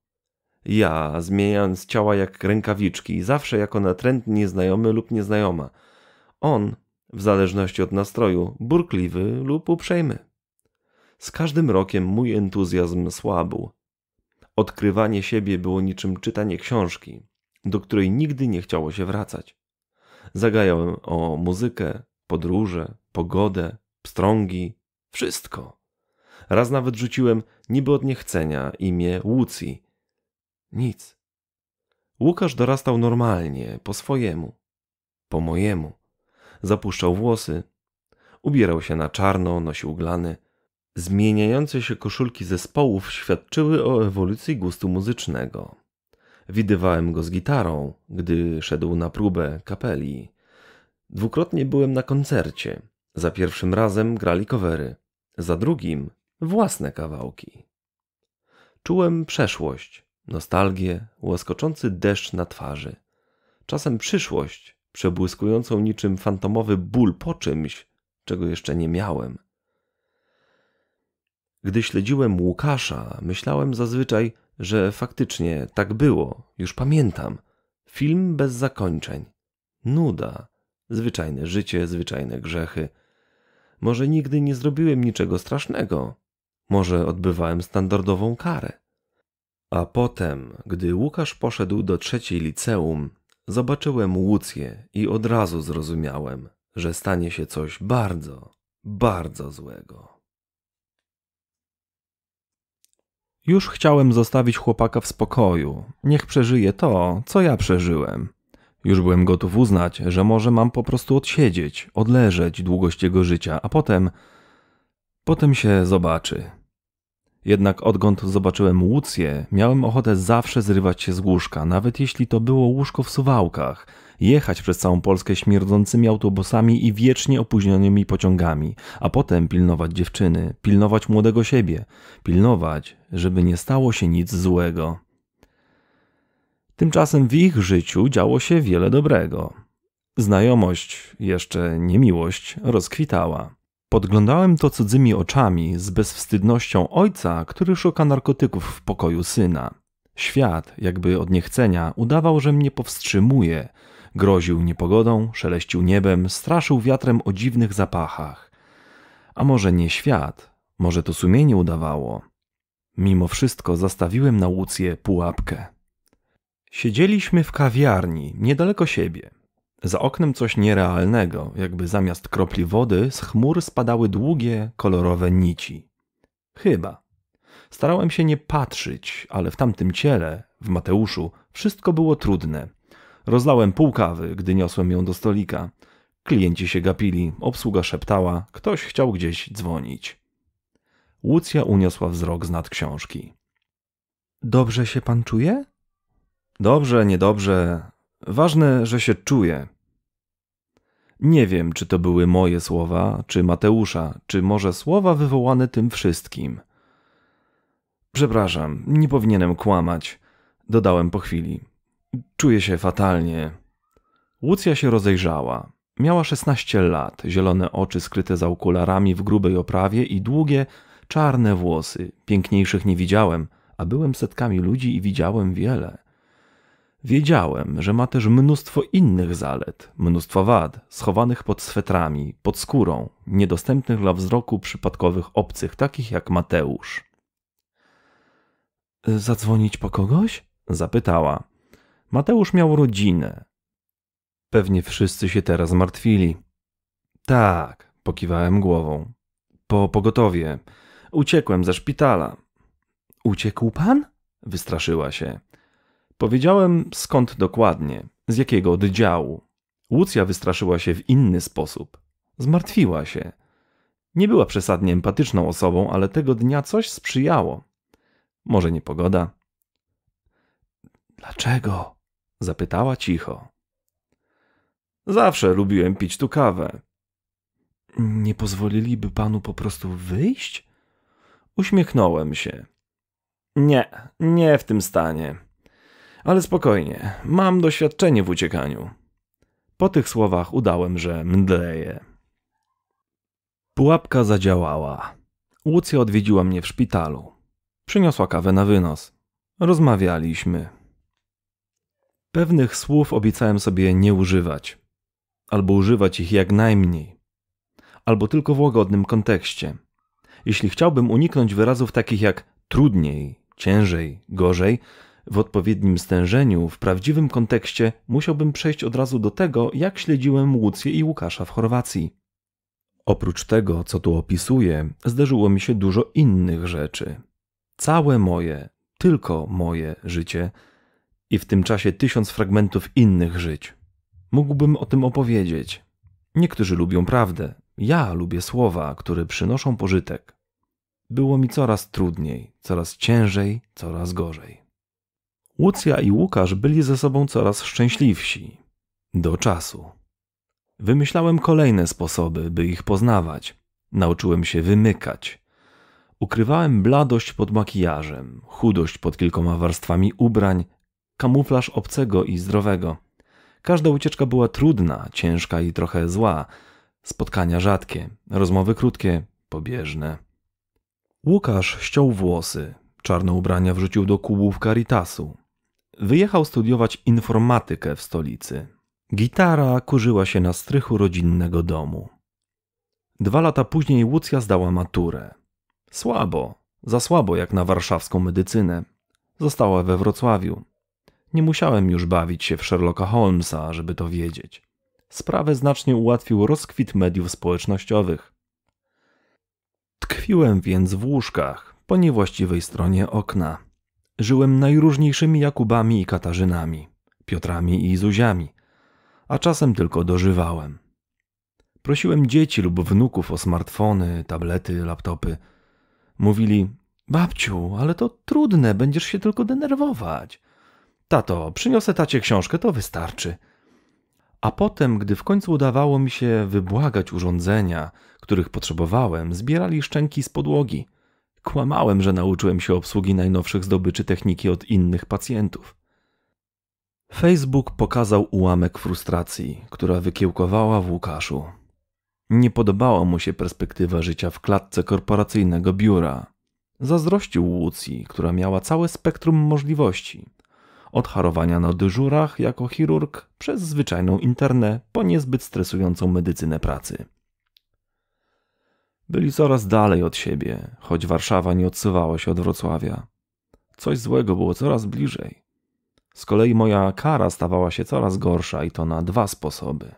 A: Ja, zmieniając ciała jak rękawiczki, zawsze jako natrętny znajomy lub nieznajoma. On, w zależności od nastroju, burkliwy lub uprzejmy. Z każdym rokiem mój entuzjazm słabł, Odkrywanie siebie było niczym czytanie książki, do której nigdy nie chciało się wracać. Zagajałem o muzykę, podróże, pogodę, pstrągi, wszystko. Raz nawet rzuciłem niby od niechcenia imię Łucji. Nic. Łukasz dorastał normalnie, po swojemu, po mojemu. Zapuszczał włosy, ubierał się na czarno, nosił glany. Zmieniające się koszulki zespołów świadczyły o ewolucji gustu muzycznego. Widywałem go z gitarą, gdy szedł na próbę kapeli. Dwukrotnie byłem na koncercie. Za pierwszym razem grali covery, za drugim własne kawałki. Czułem przeszłość, nostalgię, łaskoczący deszcz na twarzy. Czasem przyszłość, przebłyskującą niczym fantomowy ból po czymś, czego jeszcze nie miałem. Gdy śledziłem Łukasza, myślałem zazwyczaj, że faktycznie tak było, już pamiętam. Film bez zakończeń. Nuda. Zwyczajne życie, zwyczajne grzechy. Może nigdy nie zrobiłem niczego strasznego. Może odbywałem standardową karę. A potem, gdy Łukasz poszedł do trzeciej liceum, zobaczyłem Łucję i od razu zrozumiałem, że stanie się coś bardzo, bardzo złego. Już chciałem zostawić chłopaka w spokoju. Niech przeżyje to, co ja przeżyłem. Już byłem gotów uznać, że może mam po prostu odsiedzieć, odleżeć długość jego życia, a potem. potem się zobaczy. Jednak odkąd zobaczyłem Łucję, miałem ochotę zawsze zrywać się z łóżka, nawet jeśli to było łóżko w Suwałkach, jechać przez całą Polskę śmierdzącymi autobusami i wiecznie opóźnionymi pociągami, a potem pilnować dziewczyny, pilnować młodego siebie, pilnować, żeby nie stało się nic złego. Tymczasem w ich życiu działo się wiele dobrego. Znajomość, jeszcze nie miłość, rozkwitała. Podglądałem to cudzymi oczami, z bezwstydnością ojca, który szuka narkotyków w pokoju syna. Świat, jakby od niechcenia, udawał, że mnie powstrzymuje. Groził niepogodą, szeleścił niebem, straszył wiatrem o dziwnych zapachach. A może nie świat, może to sumienie udawało. Mimo wszystko zastawiłem na Łucję pułapkę. Siedzieliśmy w kawiarni, niedaleko siebie. Za oknem coś nierealnego, jakby zamiast kropli wody z chmur spadały długie, kolorowe nici. Chyba. Starałem się nie patrzeć, ale w tamtym ciele, w Mateuszu, wszystko było trudne. Rozlałem pół kawy, gdy niosłem ją do stolika. Klienci się gapili, obsługa szeptała, ktoś chciał gdzieś dzwonić. Łucja uniosła wzrok z nad książki. Dobrze się pan czuje? Dobrze, niedobrze, Ważne, że się czuję. Nie wiem, czy to były moje słowa, czy Mateusza, czy może słowa wywołane tym wszystkim. Przepraszam, nie powinienem kłamać, dodałem po chwili. Czuję się fatalnie. Łucja się rozejrzała. Miała 16 lat, zielone oczy skryte za okularami w grubej oprawie i długie, czarne włosy. Piękniejszych nie widziałem, a byłem setkami ludzi i widziałem wiele. Wiedziałem, że ma też mnóstwo innych zalet, mnóstwo wad, schowanych pod swetrami, pod skórą, niedostępnych dla wzroku przypadkowych obcych, takich jak Mateusz. Zadzwonić po kogoś? zapytała. Mateusz miał rodzinę. Pewnie wszyscy się teraz martwili. Tak, pokiwałem głową. Po pogotowie. Uciekłem ze szpitala. Uciekł pan? wystraszyła się. Powiedziałem skąd dokładnie, z jakiego oddziału. Łucja wystraszyła się w inny sposób. Zmartwiła się. Nie była przesadnie empatyczną osobą, ale tego dnia coś sprzyjało. Może nie pogoda. Dlaczego? zapytała cicho. Zawsze lubiłem pić tu kawę. Nie pozwoliliby panu po prostu wyjść? Uśmiechnąłem się. Nie, nie w tym stanie. Ale spokojnie, mam doświadczenie w uciekaniu. Po tych słowach udałem, że mdleję. Pułapka zadziałała. Łucja odwiedziła mnie w szpitalu. Przyniosła kawę na wynos. Rozmawialiśmy. Pewnych słów obiecałem sobie nie używać, albo używać ich jak najmniej, albo tylko w łagodnym kontekście. Jeśli chciałbym uniknąć wyrazów takich jak trudniej, ciężej, gorzej, w odpowiednim stężeniu, w prawdziwym kontekście, musiałbym przejść od razu do tego, jak śledziłem Łucję i Łukasza w Chorwacji. Oprócz tego, co tu opisuję, zdarzyło mi się dużo innych rzeczy. Całe moje, tylko moje życie i w tym czasie tysiąc fragmentów innych żyć. Mógłbym o tym opowiedzieć. Niektórzy lubią prawdę, ja lubię słowa, które przynoszą pożytek. Było mi coraz trudniej, coraz ciężej, coraz gorzej. Łucja i Łukasz byli ze sobą coraz szczęśliwsi. Do czasu. Wymyślałem kolejne sposoby, by ich poznawać. Nauczyłem się wymykać. Ukrywałem bladość pod makijażem, chudość pod kilkoma warstwami ubrań, kamuflaż obcego i zdrowego. Każda ucieczka była trudna, ciężka i trochę zła. Spotkania rzadkie, rozmowy krótkie, pobieżne. Łukasz ściął włosy, czarne ubrania wrzucił do kubów karitasu. Wyjechał studiować informatykę w stolicy. Gitara kurzyła się na strychu rodzinnego domu. Dwa lata później Łucja zdała maturę. Słabo, za słabo jak na warszawską medycynę. Została we Wrocławiu. Nie musiałem już bawić się w Sherlocka Holmesa, żeby to wiedzieć. Sprawę znacznie ułatwił rozkwit mediów społecznościowych. Tkwiłem więc w łóżkach po niewłaściwej stronie okna. Żyłem najróżniejszymi Jakubami i Katarzynami, Piotrami i Zuziami, a czasem tylko dożywałem. Prosiłem dzieci lub wnuków o smartfony, tablety, laptopy. Mówili: Babciu, ale to trudne, będziesz się tylko denerwować. Tato, przyniosę tacie książkę, to wystarczy. A potem, gdy w końcu udawało mi się wybłagać urządzenia, których potrzebowałem, zbierali szczęki z podłogi. Kłamałem, że nauczyłem się obsługi najnowszych zdobyczy techniki od innych pacjentów. Facebook pokazał ułamek frustracji, która wykiełkowała w Łukaszu. Nie podobała mu się perspektywa życia w klatce korporacyjnego biura. Zazdrościł Łucji, która miała całe spektrum możliwości. Od harowania na dyżurach jako chirurg, przez zwyczajną internę, po niezbyt stresującą medycynę pracy. Byli coraz dalej od siebie, choć Warszawa nie odsuwała się od Wrocławia. Coś złego było coraz bliżej. Z kolei moja kara stawała się coraz gorsza i to na dwa sposoby.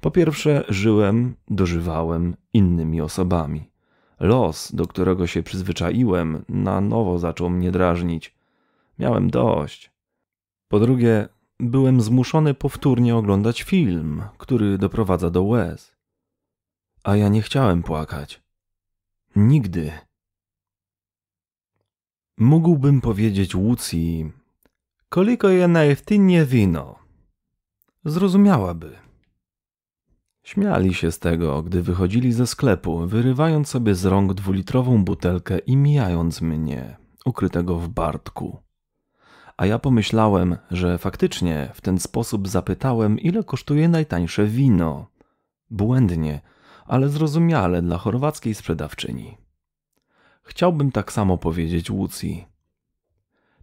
A: Po pierwsze, żyłem, dożywałem innymi osobami. Los, do którego się przyzwyczaiłem, na nowo zaczął mnie drażnić. Miałem dość. Po drugie, byłem zmuszony powtórnie oglądać film, który doprowadza do łez a ja nie chciałem płakać. Nigdy. Mógłbym powiedzieć Łucji, koliko je najeftynie wino. Zrozumiałaby. Śmiali się z tego, gdy wychodzili ze sklepu, wyrywając sobie z rąk dwulitrową butelkę i mijając mnie, ukrytego w bartku. A ja pomyślałem, że faktycznie w ten sposób zapytałem, ile kosztuje najtańsze wino. Błędnie – ale zrozumiale dla chorwackiej sprzedawczyni. Chciałbym tak samo powiedzieć Łucji.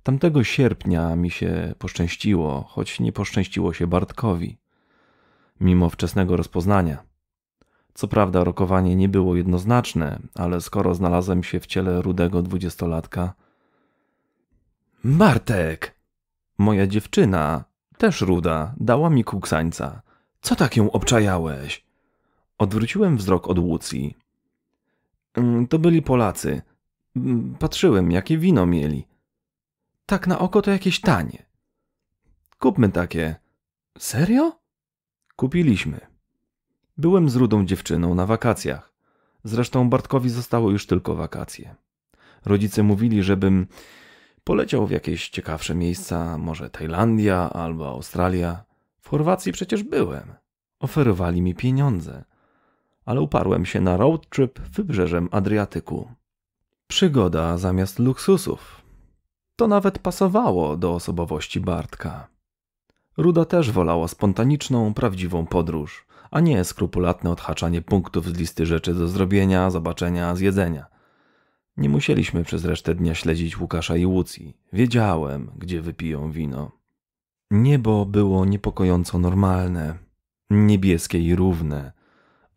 A: Tamtego sierpnia mi się poszczęściło, choć nie poszczęściło się Bartkowi, mimo wczesnego rozpoznania. Co prawda rokowanie nie było jednoznaczne, ale skoro znalazłem się w ciele rudego dwudziestolatka... Bartek! Moja dziewczyna, też ruda, dała mi kuksańca. Co tak ją obczajałeś? Odwróciłem wzrok od Łucji. Mm, to byli Polacy. Mm, patrzyłem, jakie wino mieli. Tak na oko to jakieś tanie. Kupmy takie. Serio? Kupiliśmy. Byłem z rudą dziewczyną na wakacjach. Zresztą Bartkowi zostało już tylko wakacje. Rodzice mówili, żebym poleciał w jakieś ciekawsze miejsca, może Tajlandia albo Australia. W Chorwacji przecież byłem. Oferowali mi pieniądze ale uparłem się na road trip wybrzeżem Adriatyku. Przygoda zamiast luksusów. To nawet pasowało do osobowości Bartka. Ruda też wolała spontaniczną, prawdziwą podróż, a nie skrupulatne odhaczanie punktów z listy rzeczy do zrobienia, zobaczenia, zjedzenia. Nie musieliśmy przez resztę dnia śledzić Łukasza i Łucji. Wiedziałem, gdzie wypiją wino. Niebo było niepokojąco normalne, niebieskie i równe,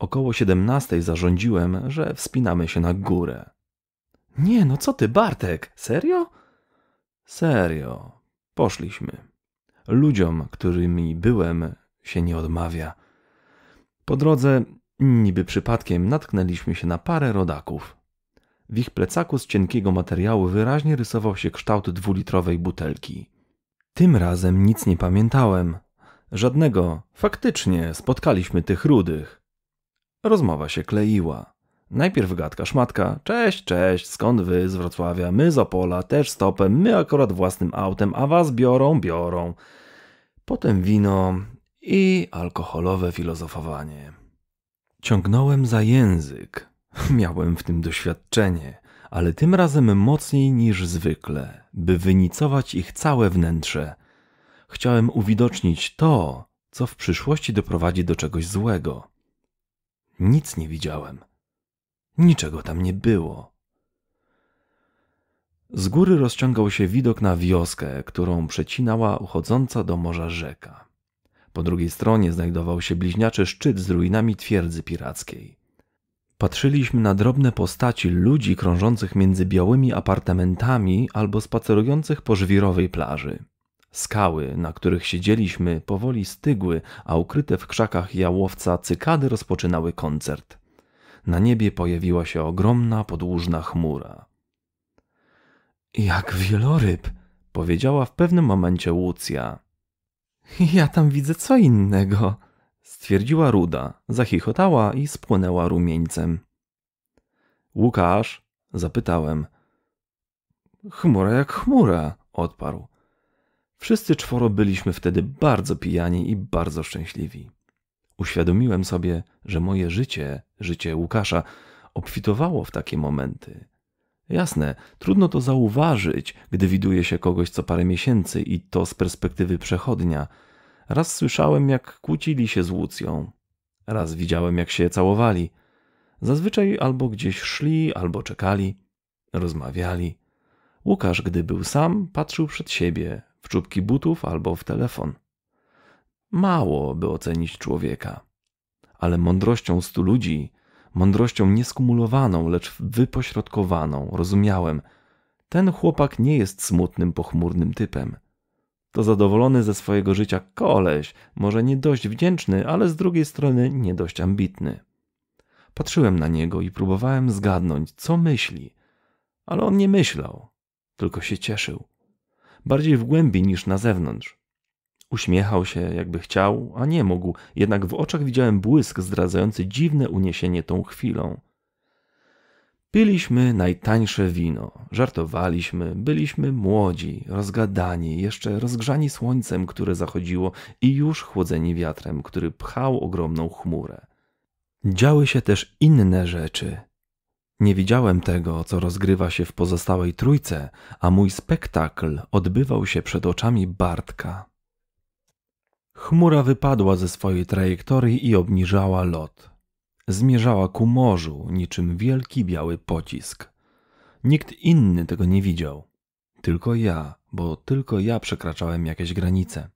A: Około siedemnastej zarządziłem, że wspinamy się na górę. Nie, no co ty, Bartek? Serio? Serio. Poszliśmy. Ludziom, którymi byłem, się nie odmawia. Po drodze, niby przypadkiem, natknęliśmy się na parę rodaków. W ich plecaku z cienkiego materiału wyraźnie rysował się kształt dwulitrowej butelki. Tym razem nic nie pamiętałem. Żadnego. Faktycznie spotkaliśmy tych rudych. Rozmowa się kleiła. Najpierw gadka szmatka. Cześć, cześć, skąd wy z Wrocławia? My z Opola, też stopem, my akurat własnym autem, a was biorą, biorą. Potem wino i alkoholowe filozofowanie. Ciągnąłem za język. Miałem w tym doświadczenie, ale tym razem mocniej niż zwykle, by wynicować ich całe wnętrze. Chciałem uwidocznić to, co w przyszłości doprowadzi do czegoś złego. Nic nie widziałem. Niczego tam nie było. Z góry rozciągał się widok na wioskę, którą przecinała uchodząca do morza rzeka. Po drugiej stronie znajdował się bliźniaczy szczyt z ruinami twierdzy pirackiej. Patrzyliśmy na drobne postaci ludzi krążących między białymi apartamentami albo spacerujących po żwirowej plaży. Skały, na których siedzieliśmy, powoli stygły, a ukryte w krzakach jałowca cykady rozpoczynały koncert. Na niebie pojawiła się ogromna podłużna chmura. Jak wieloryb, powiedziała w pewnym momencie Łucja. Ja tam widzę co innego, stwierdziła Ruda, zachichotała i spłonęła rumieńcem. Łukasz, zapytałem. Chmura jak chmura, odparł. Wszyscy czworo byliśmy wtedy bardzo pijani i bardzo szczęśliwi. Uświadomiłem sobie, że moje życie, życie Łukasza, obfitowało w takie momenty. Jasne, trudno to zauważyć, gdy widuje się kogoś co parę miesięcy i to z perspektywy przechodnia. Raz słyszałem, jak kłócili się z Łucją. Raz widziałem, jak się całowali. Zazwyczaj albo gdzieś szli, albo czekali, rozmawiali. Łukasz, gdy był sam, patrzył przed siebie, czubki butów albo w telefon. Mało, by ocenić człowieka. Ale mądrością stu ludzi, mądrością nieskumulowaną, lecz wypośrodkowaną, rozumiałem, ten chłopak nie jest smutnym, pochmurnym typem. To zadowolony ze swojego życia koleś, może nie dość wdzięczny, ale z drugiej strony nie dość ambitny. Patrzyłem na niego i próbowałem zgadnąć, co myśli, ale on nie myślał, tylko się cieszył bardziej w głębi niż na zewnątrz. Uśmiechał się, jakby chciał, a nie mógł, jednak w oczach widziałem błysk zdradzający dziwne uniesienie tą chwilą. Piliśmy najtańsze wino, żartowaliśmy, byliśmy młodzi, rozgadani, jeszcze rozgrzani słońcem, które zachodziło i już chłodzeni wiatrem, który pchał ogromną chmurę. Działy się też inne rzeczy, nie widziałem tego, co rozgrywa się w pozostałej trójce, a mój spektakl odbywał się przed oczami Bartka. Chmura wypadła ze swojej trajektorii i obniżała lot. Zmierzała ku morzu, niczym wielki biały pocisk. Nikt inny tego nie widział. Tylko ja, bo tylko ja przekraczałem jakieś granice.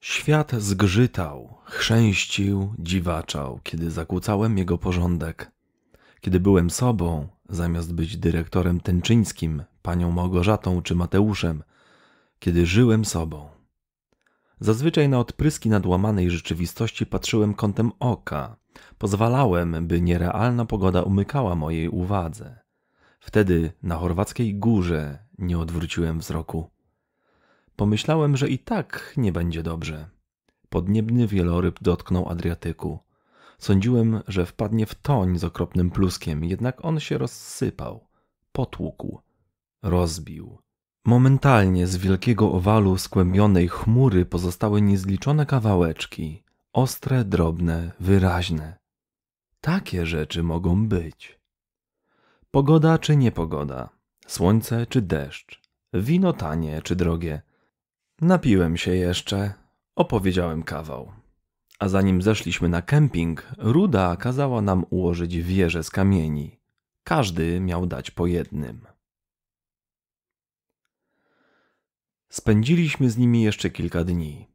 A: Świat zgrzytał, chrzęścił, dziwaczał, kiedy zakłócałem jego porządek. Kiedy byłem sobą, zamiast być dyrektorem tęczyńskim, panią Małgorzatą czy Mateuszem, kiedy żyłem sobą. Zazwyczaj na odpryski nadłamanej rzeczywistości patrzyłem kątem oka. Pozwalałem, by nierealna pogoda umykała mojej uwadze. Wtedy na chorwackiej górze nie odwróciłem wzroku. Pomyślałem, że i tak nie będzie dobrze. Podniebny wieloryb dotknął Adriatyku. Sądziłem, że wpadnie w toń z okropnym pluskiem, jednak on się rozsypał, potłukł, rozbił. Momentalnie z wielkiego owalu skłębionej chmury pozostały niezliczone kawałeczki, ostre, drobne, wyraźne. Takie rzeczy mogą być. Pogoda czy niepogoda, słońce czy deszcz, wino tanie czy drogie. Napiłem się jeszcze, opowiedziałem kawał. A zanim zeszliśmy na kemping, Ruda kazała nam ułożyć wieże z kamieni. Każdy miał dać po jednym. Spędziliśmy z nimi jeszcze kilka dni.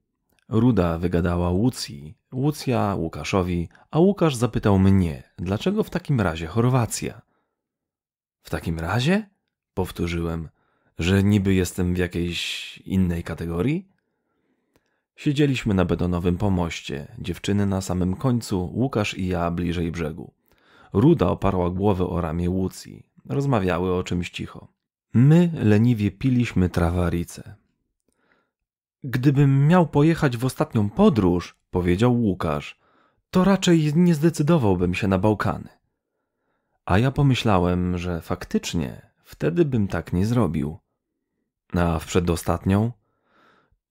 A: Ruda wygadała Łucji, Łucja Łukaszowi, a Łukasz zapytał mnie, dlaczego w takim razie Chorwacja? W takim razie? Powtórzyłem, że niby jestem w jakiejś innej kategorii? Siedzieliśmy na betonowym pomoście, dziewczyny na samym końcu, Łukasz i ja bliżej brzegu. Ruda oparła głowę o ramię Łucji. Rozmawiały o czymś cicho. My leniwie piliśmy trawarice. Gdybym miał pojechać w ostatnią podróż, powiedział Łukasz, to raczej nie zdecydowałbym się na Bałkany. A ja pomyślałem, że faktycznie wtedy bym tak nie zrobił. A w przedostatnią?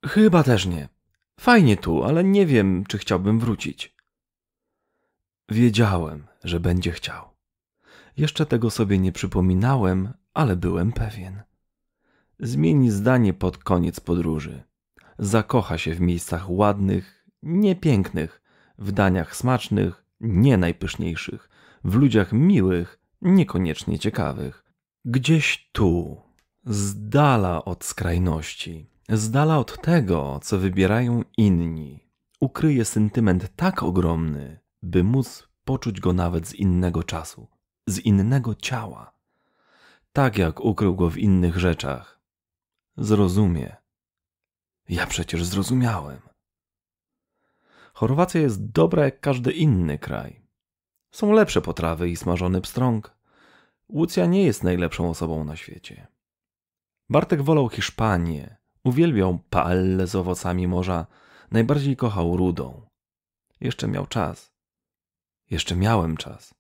A: Chyba też nie. Fajnie tu, ale nie wiem, czy chciałbym wrócić. Wiedziałem, że będzie chciał. Jeszcze tego sobie nie przypominałem, ale byłem pewien. Zmieni zdanie pod koniec podróży. Zakocha się w miejscach ładnych, niepięknych, w daniach smacznych, nie najpyszniejszych, w ludziach miłych, niekoniecznie ciekawych. Gdzieś tu, z dala od skrajności, z dala od tego, co wybierają inni, ukryje sentyment tak ogromny, by móc poczuć go nawet z innego czasu, z innego ciała, tak jak ukrył go w innych rzeczach. Zrozumie. Ja przecież zrozumiałem. Chorwacja jest dobra jak każdy inny kraj. Są lepsze potrawy i smażony pstrąg. Łucja nie jest najlepszą osobą na świecie. Bartek wolał Hiszpanię, Uwielbiał palle z owocami morza, najbardziej kochał rudą. Jeszcze miał czas. Jeszcze miałem czas.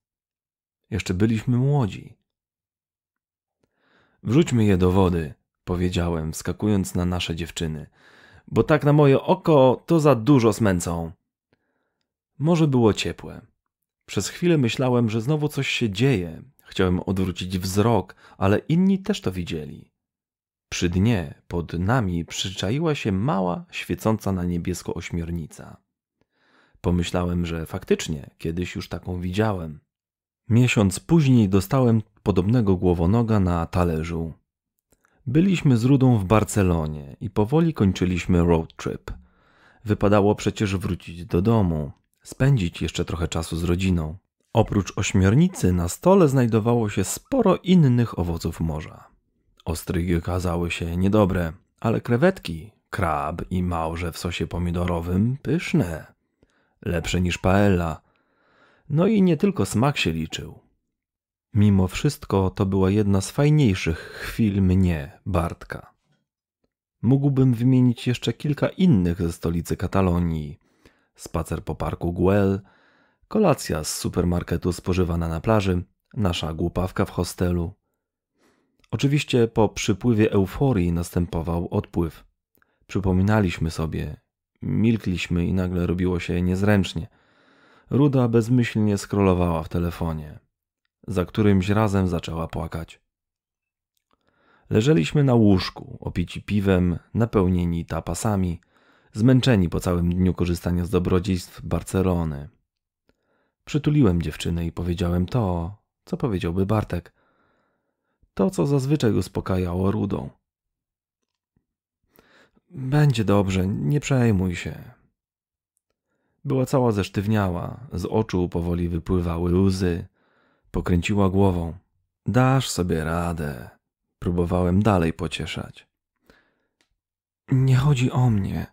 A: Jeszcze byliśmy młodzi. Wrzućmy je do wody, powiedziałem, skakując na nasze dziewczyny, bo tak na moje oko to za dużo smęcą. Morze było ciepłe. Przez chwilę myślałem, że znowu coś się dzieje. Chciałem odwrócić wzrok, ale inni też to widzieli. Przy dnie pod nami przyczaiła się mała, świecąca na niebiesko ośmiornica. Pomyślałem, że faktycznie kiedyś już taką widziałem. Miesiąc później dostałem podobnego głowonoga na talerzu. Byliśmy z Rudą w Barcelonie i powoli kończyliśmy road trip. Wypadało przecież wrócić do domu, spędzić jeszcze trochę czasu z rodziną. Oprócz ośmiornicy na stole znajdowało się sporo innych owoców morza. Ostrygi okazały się niedobre, ale krewetki, krab i małże w sosie pomidorowym pyszne. Lepsze niż paella. No i nie tylko smak się liczył. Mimo wszystko to była jedna z fajniejszych chwil mnie, Bartka. Mógłbym wymienić jeszcze kilka innych ze stolicy Katalonii. Spacer po parku Guel, kolacja z supermarketu spożywana na plaży, nasza głupawka w hostelu – Oczywiście po przypływie euforii następował odpływ. Przypominaliśmy sobie, milkliśmy i nagle robiło się niezręcznie. Ruda bezmyślnie skrolowała w telefonie. Za którymś razem zaczęła płakać. Leżeliśmy na łóżku, opici piwem, napełnieni tapasami, zmęczeni po całym dniu korzystania z dobrodziejstw Barcelony. Przytuliłem dziewczynę i powiedziałem to, co powiedziałby Bartek to co zazwyczaj uspokajało rudą. Będzie dobrze, nie przejmuj się. Była cała zesztywniała, z oczu powoli wypływały łzy. Pokręciła głową. Dasz sobie radę. Próbowałem dalej pocieszać. Nie chodzi o mnie.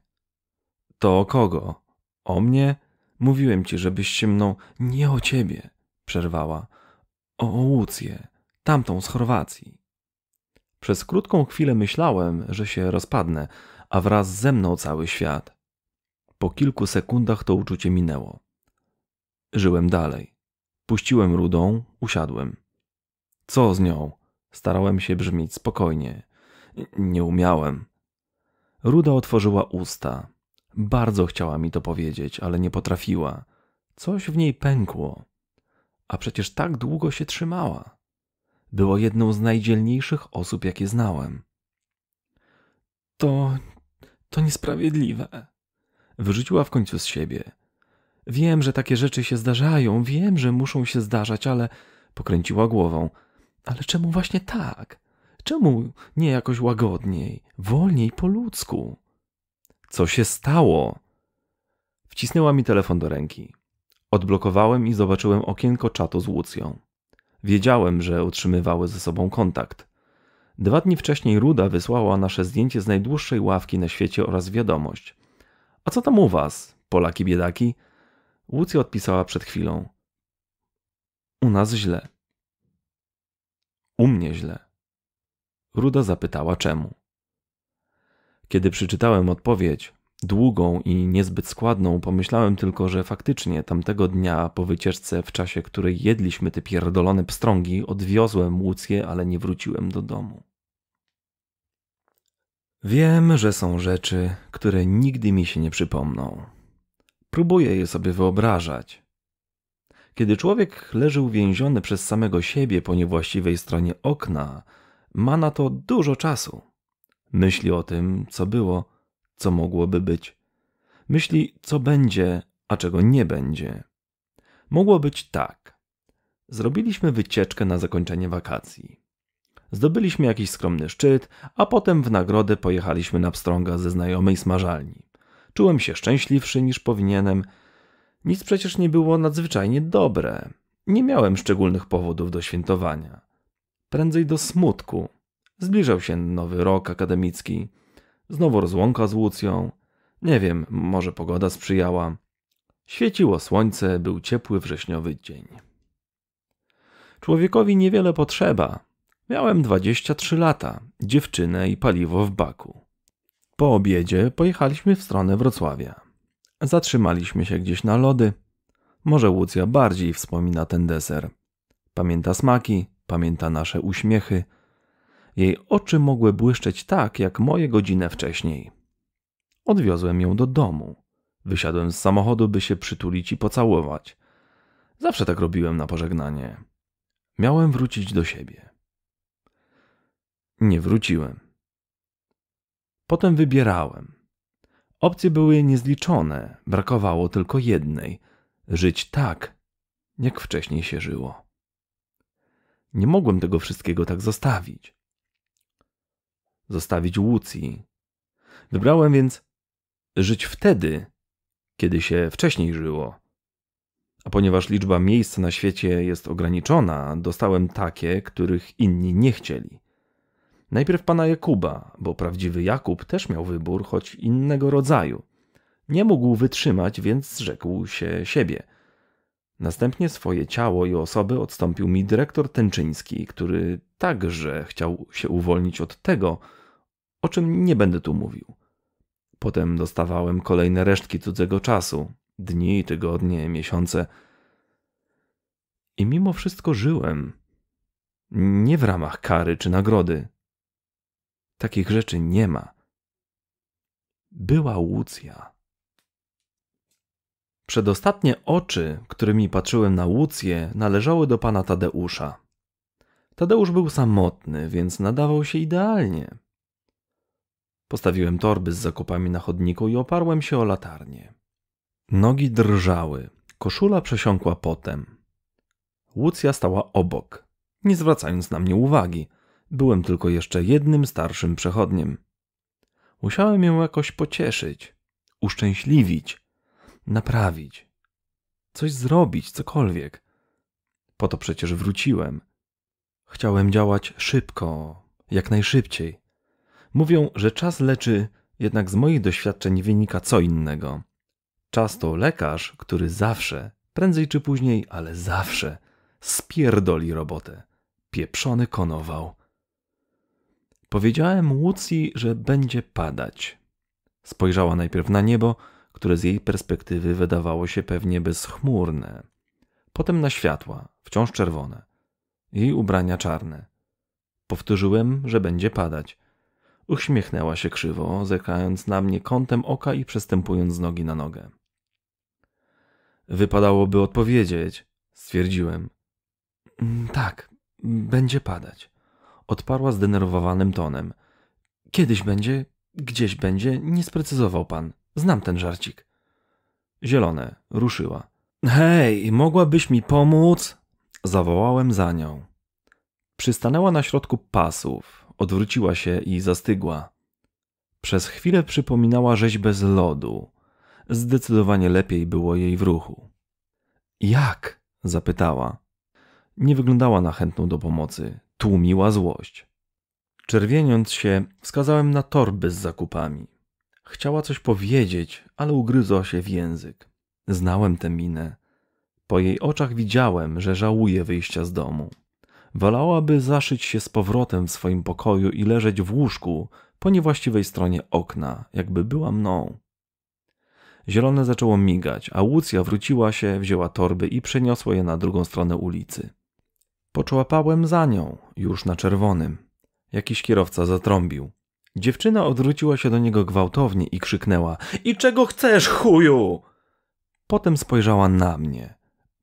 A: To o kogo? O mnie? Mówiłem ci, żebyś się mną. Nie o ciebie, przerwała. O Łucję tamtą z Chorwacji. Przez krótką chwilę myślałem, że się rozpadnę, a wraz ze mną cały świat. Po kilku sekundach to uczucie minęło. Żyłem dalej. Puściłem rudą, usiadłem. Co z nią? Starałem się brzmieć spokojnie. Nie umiałem. Ruda otworzyła usta. Bardzo chciała mi to powiedzieć, ale nie potrafiła. Coś w niej pękło. A przecież tak długo się trzymała. Była jedną z najdzielniejszych osób, jakie znałem. To. to niesprawiedliwe. Wyrzuciła w końcu z siebie. Wiem, że takie rzeczy się zdarzają, wiem, że muszą się zdarzać, ale. Pokręciła głową. Ale czemu właśnie tak? Czemu nie jakoś łagodniej, wolniej po ludzku? Co się stało? Wcisnęła mi telefon do ręki. Odblokowałem i zobaczyłem okienko czatu z Łucją. Wiedziałem, że utrzymywały ze sobą kontakt. Dwa dni wcześniej Ruda wysłała nasze zdjęcie z najdłuższej ławki na świecie oraz wiadomość. A co tam u was, Polaki biedaki? Łucja odpisała przed chwilą. U nas źle. U mnie źle. Ruda zapytała czemu. Kiedy przeczytałem odpowiedź, długą i niezbyt składną, pomyślałem tylko, że faktycznie tamtego dnia po wycieczce, w czasie której jedliśmy te pierdolone pstrągi, odwiozłem Łucję, ale nie wróciłem do domu. Wiem, że są rzeczy, które nigdy mi się nie przypomną. Próbuję je sobie wyobrażać. Kiedy człowiek leży uwięziony przez samego siebie po niewłaściwej stronie okna, ma na to dużo czasu. Myśli o tym, co było, co mogłoby być. Myśli, co będzie, a czego nie będzie. Mogło być tak. Zrobiliśmy wycieczkę na zakończenie wakacji. Zdobyliśmy jakiś skromny szczyt, a potem w nagrodę pojechaliśmy na pstrąga ze znajomej smażalni. Czułem się szczęśliwszy niż powinienem. Nic przecież nie było nadzwyczajnie dobre. Nie miałem szczególnych powodów do świętowania. Prędzej do smutku. Zbliżał się nowy rok akademicki. Znowu rozłąka z Łucją. Nie wiem, może pogoda sprzyjała. Świeciło słońce, był ciepły wrześniowy dzień. Człowiekowi niewiele potrzeba. Miałem 23 lata, dziewczynę i paliwo w baku. Po obiedzie pojechaliśmy w stronę Wrocławia. Zatrzymaliśmy się gdzieś na lody. Może Łucja bardziej wspomina ten deser. Pamięta smaki, pamięta nasze uśmiechy, jej oczy mogły błyszczeć tak, jak moje godzinę wcześniej. Odwiozłem ją do domu. Wysiadłem z samochodu, by się przytulić i pocałować. Zawsze tak robiłem na pożegnanie. Miałem wrócić do siebie. Nie wróciłem. Potem wybierałem. Opcje były niezliczone, brakowało tylko jednej żyć tak, jak wcześniej się żyło. Nie mogłem tego wszystkiego tak zostawić zostawić Łucji. Wybrałem więc żyć wtedy, kiedy się wcześniej żyło. A ponieważ liczba miejsc na świecie jest ograniczona, dostałem takie, których inni nie chcieli. Najpierw pana Jakuba, bo prawdziwy Jakub też miał wybór, choć innego rodzaju. Nie mógł wytrzymać, więc zrzekł się siebie. Następnie swoje ciało i osoby odstąpił mi dyrektor Tęczyński, który także chciał się uwolnić od tego, o czym nie będę tu mówił. Potem dostawałem kolejne resztki cudzego czasu, dni, tygodnie, miesiące. I mimo wszystko żyłem. Nie w ramach kary czy nagrody. Takich rzeczy nie ma. Była Łucja. Przedostatnie oczy, którymi patrzyłem na Łucję, należały do pana Tadeusza. Tadeusz był samotny, więc nadawał się idealnie. Postawiłem torby z zakupami na chodniku i oparłem się o latarnię. Nogi drżały, koszula przesiąkła potem. Łucja stała obok, nie zwracając na mnie uwagi. Byłem tylko jeszcze jednym starszym przechodniem. Musiałem ją jakoś pocieszyć, uszczęśliwić, naprawić, coś zrobić, cokolwiek. Po to przecież wróciłem. Chciałem działać szybko, jak najszybciej. Mówią, że czas leczy, jednak z moich doświadczeń wynika co innego. Czas to lekarz, który zawsze, prędzej czy później, ale zawsze, spierdoli robotę. Pieprzony konował. Powiedziałem Łucji, że będzie padać. Spojrzała najpierw na niebo, które z jej perspektywy wydawało się pewnie bezchmurne. Potem na światła, wciąż czerwone. Jej ubrania czarne. Powtórzyłem, że będzie padać. Uśmiechnęła się krzywo, zerkając na mnie kątem oka i przestępując z nogi na nogę. Wypadałoby odpowiedzieć, stwierdziłem. Mm, tak, będzie padać. Odparła zdenerwowanym tonem. Kiedyś będzie, gdzieś będzie, nie sprecyzował pan. Znam ten żarcik. Zielone, ruszyła. Hej, mogłabyś mi pomóc? Zawołałem za nią. Przystanęła na środku pasów, Odwróciła się i zastygła. Przez chwilę przypominała rzeźbę z lodu. Zdecydowanie lepiej było jej w ruchu. Jak? zapytała. Nie wyglądała na chętną do pomocy. Tłumiła złość. Czerwieniąc się, wskazałem na torby z zakupami. Chciała coś powiedzieć, ale ugryzła się w język. Znałem tę minę. Po jej oczach widziałem, że żałuje wyjścia z domu. Wolałaby zaszyć się z powrotem w swoim pokoju i leżeć w łóżku po niewłaściwej stronie okna, jakby była mną. Zielone zaczęło migać, a Łucja wróciła się, wzięła torby i przeniosła je na drugą stronę ulicy. Poczłapałem za nią, już na czerwonym. Jakiś kierowca zatrąbił. Dziewczyna odwróciła się do niego gwałtownie i krzyknęła: I czego chcesz, chuju? Potem spojrzała na mnie.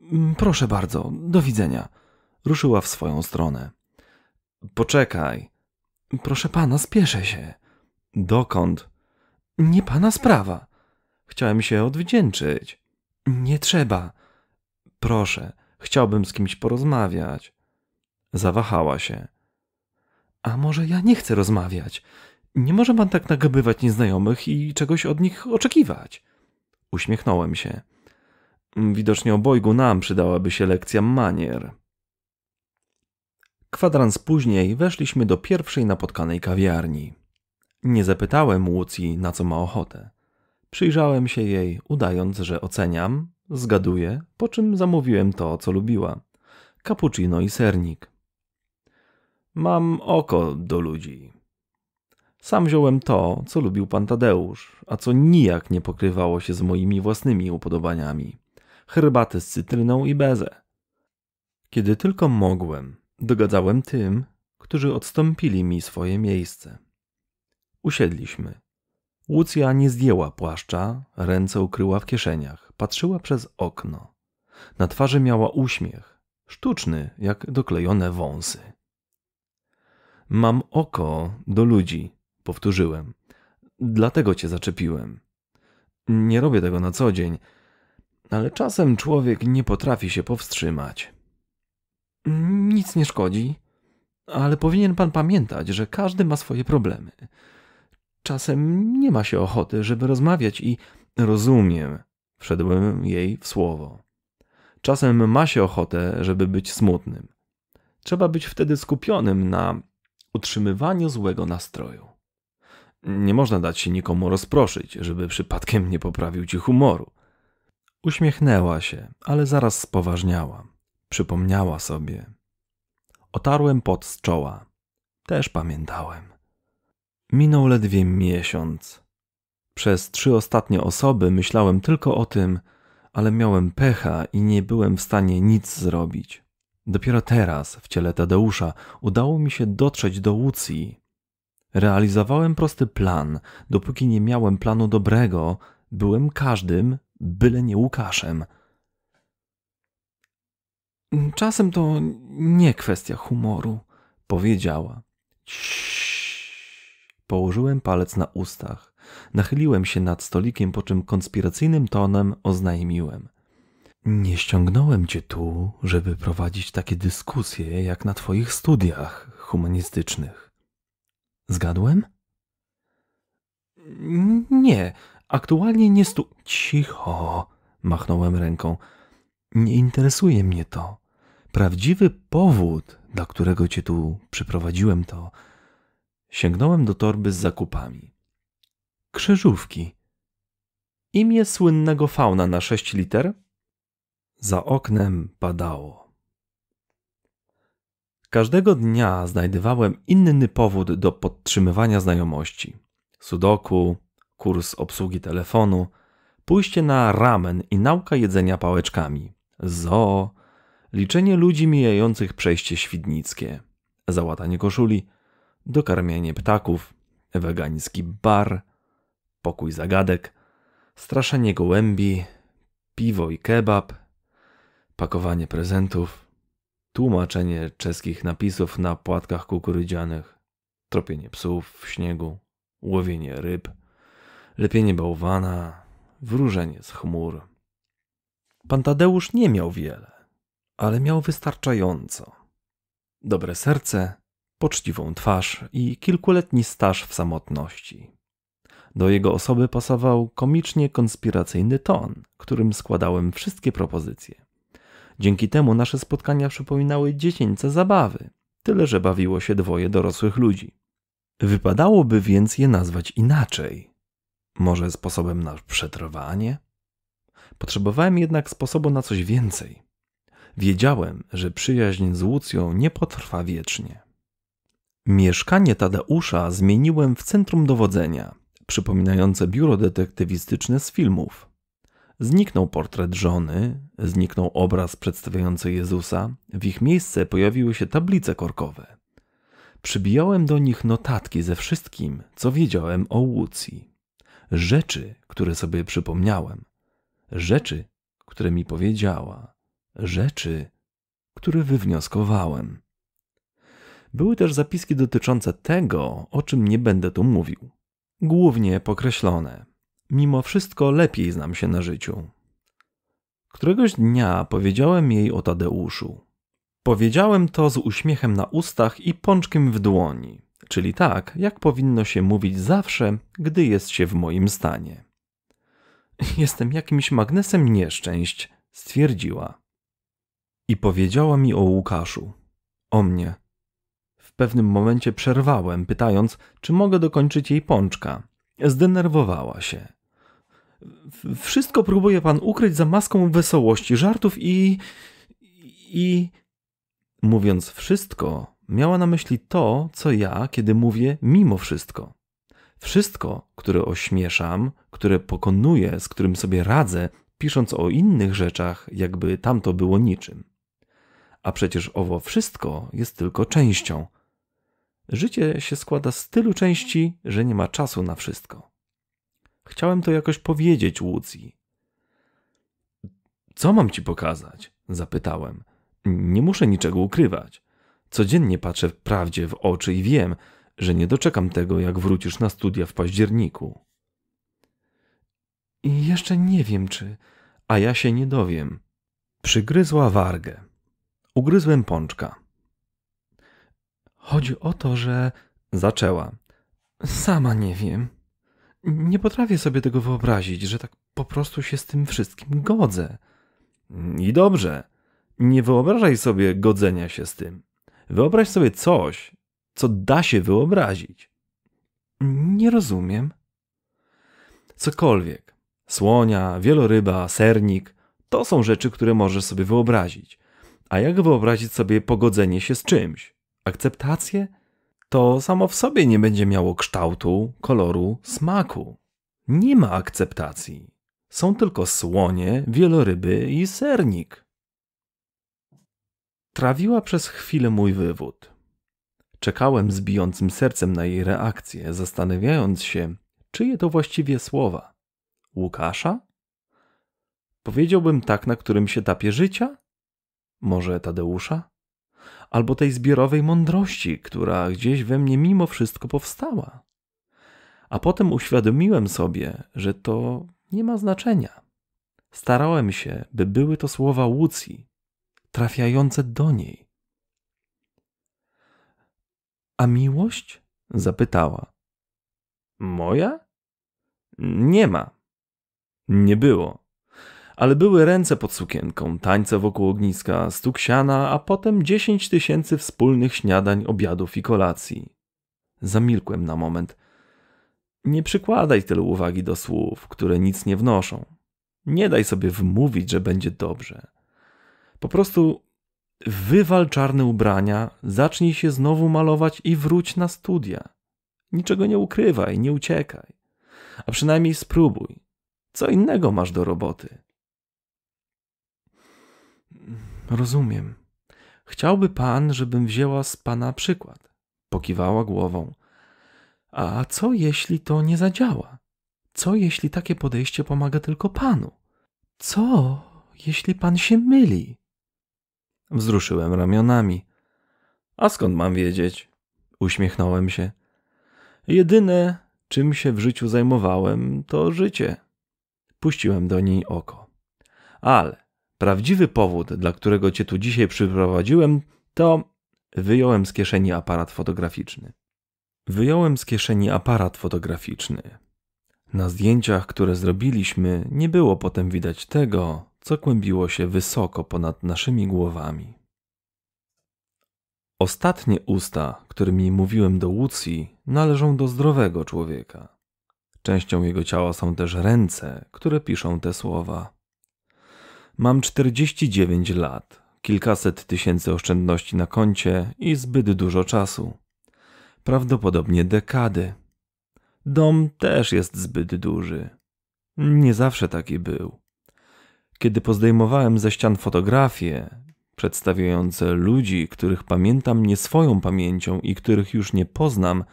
A: Mm, proszę bardzo, do widzenia ruszyła w swoją stronę. Poczekaj. Proszę pana, spieszę się. Dokąd? Nie pana sprawa. Chciałem się odwdzięczyć. Nie trzeba. Proszę, chciałbym z kimś porozmawiać. Zawahała się. A może ja nie chcę rozmawiać? Nie może pan tak nagabywać nieznajomych i czegoś od nich oczekiwać. Uśmiechnąłem się. Widocznie obojgu nam przydałaby się lekcja manier. Kwadrans później weszliśmy do pierwszej napotkanej kawiarni. Nie zapytałem Łucji, na co ma ochotę. Przyjrzałem się jej, udając, że oceniam, zgaduję, po czym zamówiłem to, co lubiła. Cappuccino i sernik. Mam oko do ludzi. Sam wziąłem to, co lubił pan Tadeusz, a co nijak nie pokrywało się z moimi własnymi upodobaniami. herbaty z cytryną i bezę. Kiedy tylko mogłem, Dogadzałem tym, którzy odstąpili mi swoje miejsce. Usiedliśmy. Łucja nie zdjęła płaszcza, ręce ukryła w kieszeniach, patrzyła przez okno. Na twarzy miała uśmiech, sztuczny jak doklejone wąsy. Mam oko do ludzi, powtórzyłem. Dlatego cię zaczepiłem. Nie robię tego na co dzień, ale czasem człowiek nie potrafi się powstrzymać. Nic nie szkodzi, ale powinien pan pamiętać, że każdy ma swoje problemy. Czasem nie ma się ochoty, żeby rozmawiać i rozumiem, wszedłem jej w słowo. Czasem ma się ochotę, żeby być smutnym. Trzeba być wtedy skupionym na utrzymywaniu złego nastroju. Nie można dać się nikomu rozproszyć, żeby przypadkiem nie poprawił ci humoru. Uśmiechnęła się, ale zaraz spoważniała. Przypomniała sobie. Otarłem pot z czoła. Też pamiętałem. Minął ledwie miesiąc. Przez trzy ostatnie osoby myślałem tylko o tym, ale miałem pecha i nie byłem w stanie nic zrobić. Dopiero teraz, w ciele Tadeusza, udało mi się dotrzeć do Łucji. Realizowałem prosty plan. Dopóki nie miałem planu dobrego, byłem każdym, byle nie Łukaszem. Czasem to nie kwestia humoru, powiedziała. Położyłem palec na ustach. Nachyliłem się nad stolikiem, po czym konspiracyjnym tonem oznajmiłem. Nie ściągnąłem cię tu, żeby prowadzić takie dyskusje jak na twoich studiach humanistycznych. Zgadłem? Nie, aktualnie nie stu... Cicho, machnąłem ręką. Nie interesuje mnie to. Prawdziwy powód, dla którego cię tu przyprowadziłem, to sięgnąłem do torby z zakupami. Krzyżówki. Imię słynnego fauna na sześć liter? Za oknem padało. Każdego dnia znajdywałem inny powód do podtrzymywania znajomości. Sudoku, kurs obsługi telefonu, pójście na ramen i nauka jedzenia pałeczkami. Zo, liczenie ludzi mijających przejście świdnickie, załatanie koszuli, dokarmianie ptaków, wegański bar, pokój zagadek, straszenie gołębi, piwo i kebab, pakowanie prezentów, tłumaczenie czeskich napisów na płatkach kukurydzianych, tropienie psów w śniegu, łowienie ryb, lepienie bałwana, wróżenie z chmur. Pan Tadeusz nie miał wiele ale miał wystarczająco. Dobre serce, poczciwą twarz i kilkuletni staż w samotności. Do jego osoby pasował komicznie konspiracyjny ton, którym składałem wszystkie propozycje. Dzięki temu nasze spotkania przypominały dziecięce zabawy, tyle że bawiło się dwoje dorosłych ludzi. Wypadałoby więc je nazwać inaczej. Może sposobem na przetrwanie? Potrzebowałem jednak sposobu na coś więcej. Wiedziałem, że przyjaźń z Łucją nie potrwa wiecznie. Mieszkanie Tadeusza zmieniłem w centrum dowodzenia, przypominające biuro detektywistyczne z filmów. Zniknął portret żony, zniknął obraz przedstawiający Jezusa, w ich miejsce pojawiły się tablice korkowe. Przybijałem do nich notatki ze wszystkim, co wiedziałem o Łucji. Rzeczy, które sobie przypomniałem. Rzeczy, które mi powiedziała rzeczy, które wywnioskowałem. Były też zapiski dotyczące tego, o czym nie będę tu mówił. Głównie pokreślone. Mimo wszystko lepiej znam się na życiu. Któregoś dnia powiedziałem jej o Tadeuszu. Powiedziałem to z uśmiechem na ustach i pączkiem w dłoni, czyli tak, jak powinno się mówić zawsze, gdy jest się w moim stanie. Jestem jakimś magnesem nieszczęść, stwierdziła. I powiedziała mi o Łukaszu, o mnie. W pewnym momencie przerwałem, pytając, czy mogę dokończyć jej pączka. Zdenerwowała się. Wszystko próbuje pan ukryć za maską wesołości, żartów i. i. Mówiąc wszystko, miała na myśli to, co ja, kiedy mówię mimo wszystko. Wszystko, które ośmieszam, które pokonuję, z którym sobie radzę, pisząc o innych rzeczach, jakby tamto było niczym a przecież owo wszystko jest tylko częścią. Życie się składa z tylu części, że nie ma czasu na wszystko. Chciałem to jakoś powiedzieć Łucji. Co mam ci pokazać? zapytałem. Nie muszę niczego ukrywać. Codziennie patrzę prawdzie w oczy i wiem, że nie doczekam tego, jak wrócisz na studia w październiku. I jeszcze nie wiem, czy. A ja się nie dowiem. Przygryzła wargę. Ugryzłem pączka. Chodzi o to, że. zaczęła. Sama nie wiem. Nie potrafię sobie tego wyobrazić, że tak po prostu się z tym wszystkim godzę. I dobrze. Nie wyobrażaj sobie godzenia się z tym. Wyobraź sobie coś, co da się wyobrazić. Nie rozumiem. Cokolwiek. Słonia, wieloryba, sernik to są rzeczy, które możesz sobie wyobrazić. A jak wyobrazić sobie pogodzenie się z czymś? Akceptację? To samo w sobie nie będzie miało kształtu, koloru, smaku. Nie ma akceptacji. Są tylko słonie, wieloryby i sernik. Trawiła przez chwilę mój wywód. Czekałem z bijącym sercem na jej reakcję, zastanawiając się, czyje to właściwie słowa. Łukasza? Powiedziałbym tak na którymś etapie życia? Może Tadeusza? Albo tej zbiorowej mądrości, która gdzieś we mnie mimo wszystko powstała. A potem uświadomiłem sobie, że to nie ma znaczenia. Starałem się, by były to słowa Łucji, trafiające do niej. A miłość? zapytała. Moja? Nie ma. Nie było ale były ręce pod sukienką, tańce wokół ogniska, stuk siana, a potem dziesięć tysięcy wspólnych śniadań, obiadów i kolacji. Zamilkłem na moment. Nie przykładaj tylu uwagi do słów, które nic nie wnoszą. Nie daj sobie wmówić, że będzie dobrze. Po prostu wywal czarne ubrania, zacznij się znowu malować i wróć na studia. Niczego nie ukrywaj, nie uciekaj. A przynajmniej spróbuj. Co innego masz do roboty? Rozumiem. Chciałby pan, żebym wzięła z pana przykład. Pokiwała głową. A co jeśli to nie zadziała? Co jeśli takie podejście pomaga tylko panu? Co jeśli pan się myli? Wzruszyłem ramionami. A skąd mam wiedzieć? Uśmiechnąłem się. Jedyne, czym się w życiu zajmowałem, to życie. Puściłem do niej oko. Ale Prawdziwy powód, dla którego cię tu dzisiaj przyprowadziłem, to wyjąłem z kieszeni aparat fotograficzny. Wyjąłem z kieszeni aparat fotograficzny. Na zdjęciach, które zrobiliśmy, nie było potem widać tego, co kłębiło się wysoko ponad naszymi głowami. Ostatnie usta, którymi mówiłem do Łucji, należą do zdrowego człowieka. Częścią jego ciała są też ręce, które piszą te słowa. Mam 49 lat, kilkaset tysięcy oszczędności na koncie i zbyt dużo czasu. Prawdopodobnie dekady. Dom też jest zbyt duży. Nie zawsze taki był. Kiedy pozdejmowałem ze ścian fotografie przedstawiające ludzi, których pamiętam nie swoją pamięcią i których już nie poznam,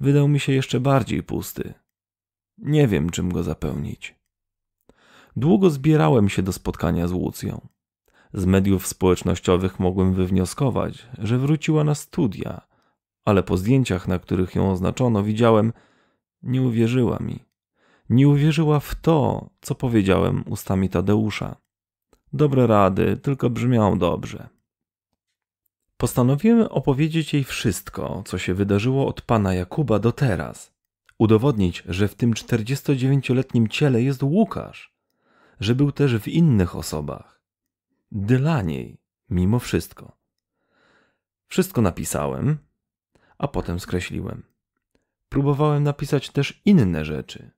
A: wydał mi się jeszcze bardziej pusty. Nie wiem, czym go zapełnić. Długo zbierałem się do spotkania z Łucją. Z mediów społecznościowych mogłem wywnioskować, że wróciła na studia, ale po zdjęciach, na których ją oznaczono, widziałem, nie uwierzyła mi. Nie uwierzyła w to, co powiedziałem ustami Tadeusza. Dobre rady, tylko brzmiały dobrze. Postanowiłem opowiedzieć jej wszystko, co się wydarzyło od pana Jakuba do teraz. Udowodnić, że w tym 49-letnim ciele jest Łukasz że był też w innych osobach. Dla niej, mimo wszystko. Wszystko napisałem, a potem skreśliłem. Próbowałem napisać też inne rzeczy.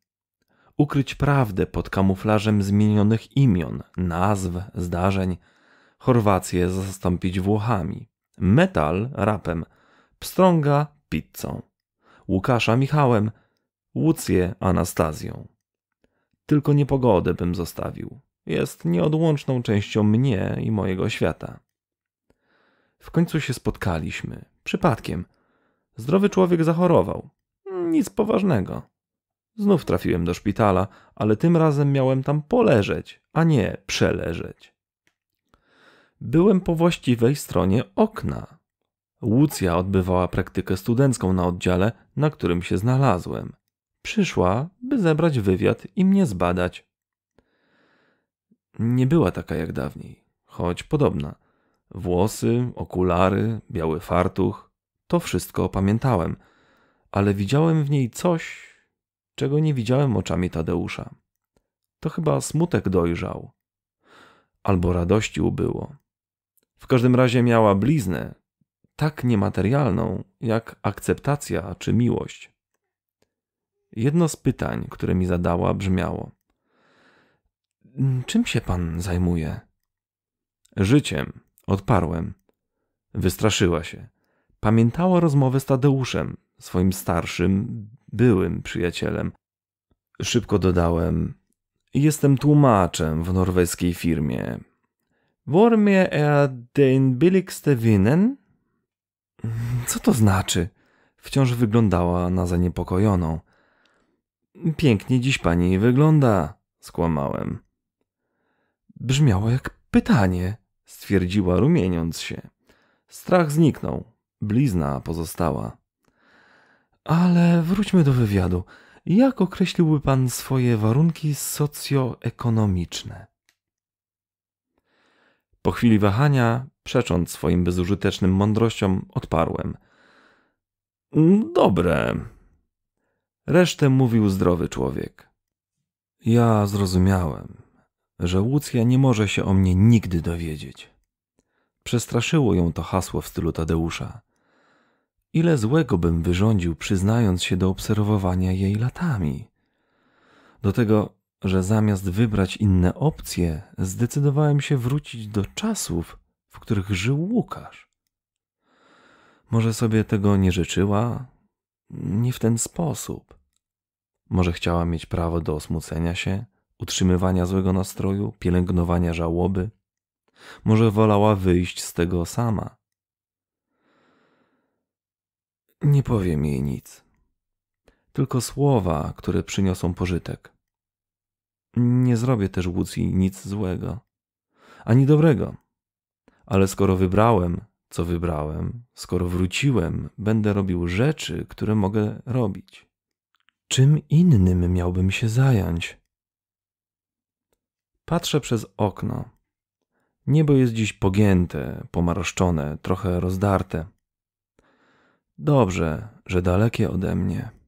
A: Ukryć prawdę pod kamuflażem zmienionych imion, nazw, zdarzeń. Chorwację zastąpić Włochami. Metal rapem. Pstrąga pizzą. Łukasza Michałem. Łucję Anastazją. Tylko niepogodę bym zostawił. Jest nieodłączną częścią mnie i mojego świata. W końcu się spotkaliśmy. Przypadkiem. Zdrowy człowiek zachorował. Nic poważnego. Znów trafiłem do szpitala, ale tym razem miałem tam poleżeć, a nie przeleżeć. Byłem po właściwej stronie okna. Łucja odbywała praktykę studencką na oddziale, na którym się znalazłem. Przyszła, by zebrać wywiad i mnie zbadać. Nie była taka jak dawniej, choć podobna. Włosy, okulary, biały fartuch to wszystko pamiętałem, ale widziałem w niej coś, czego nie widziałem oczami Tadeusza. To chyba smutek dojrzał, albo radości ubyło. W każdym razie miała bliznę, tak niematerialną jak akceptacja czy miłość. Jedno z pytań, które mi zadała, brzmiało: Czym się pan zajmuje? Życiem, odparłem. Wystraszyła się. Pamiętała rozmowę z Tadeuszem, swoim starszym, byłym przyjacielem. Szybko dodałem: Jestem tłumaczem w norweskiej firmie. Wormie er den billigste winen? Co to znaczy? Wciąż wyglądała na zaniepokojoną. Pięknie dziś pani wygląda, skłamałem. Brzmiało jak pytanie, stwierdziła rumieniąc się. Strach zniknął, blizna pozostała. Ale wróćmy do wywiadu. Jak określiłby pan swoje warunki socjoekonomiczne? Po chwili wahania, przecząc swoim bezużytecznym mądrościom, odparłem. Mm, dobre, Resztę mówił zdrowy człowiek. Ja zrozumiałem, że Łucja nie może się o mnie nigdy dowiedzieć. Przestraszyło ją to hasło w stylu Tadeusza. Ile złego bym wyrządził, przyznając się do obserwowania jej latami. Do tego, że zamiast wybrać inne opcje, zdecydowałem się wrócić do czasów, w których żył Łukasz. Może sobie tego nie życzyła, nie w ten sposób. Może chciała mieć prawo do osmucenia się, utrzymywania złego nastroju, pielęgnowania żałoby. Może wolała wyjść z tego sama. Nie powiem jej nic. Tylko słowa, które przyniosą pożytek. Nie zrobię też Łucji nic złego, ani dobrego. Ale skoro wybrałem, co wybrałem, skoro wróciłem, będę robił rzeczy, które mogę robić. Czym innym miałbym się zająć? Patrzę przez okno. Niebo jest dziś pogięte, pomarszczone, trochę rozdarte. Dobrze, że dalekie ode mnie.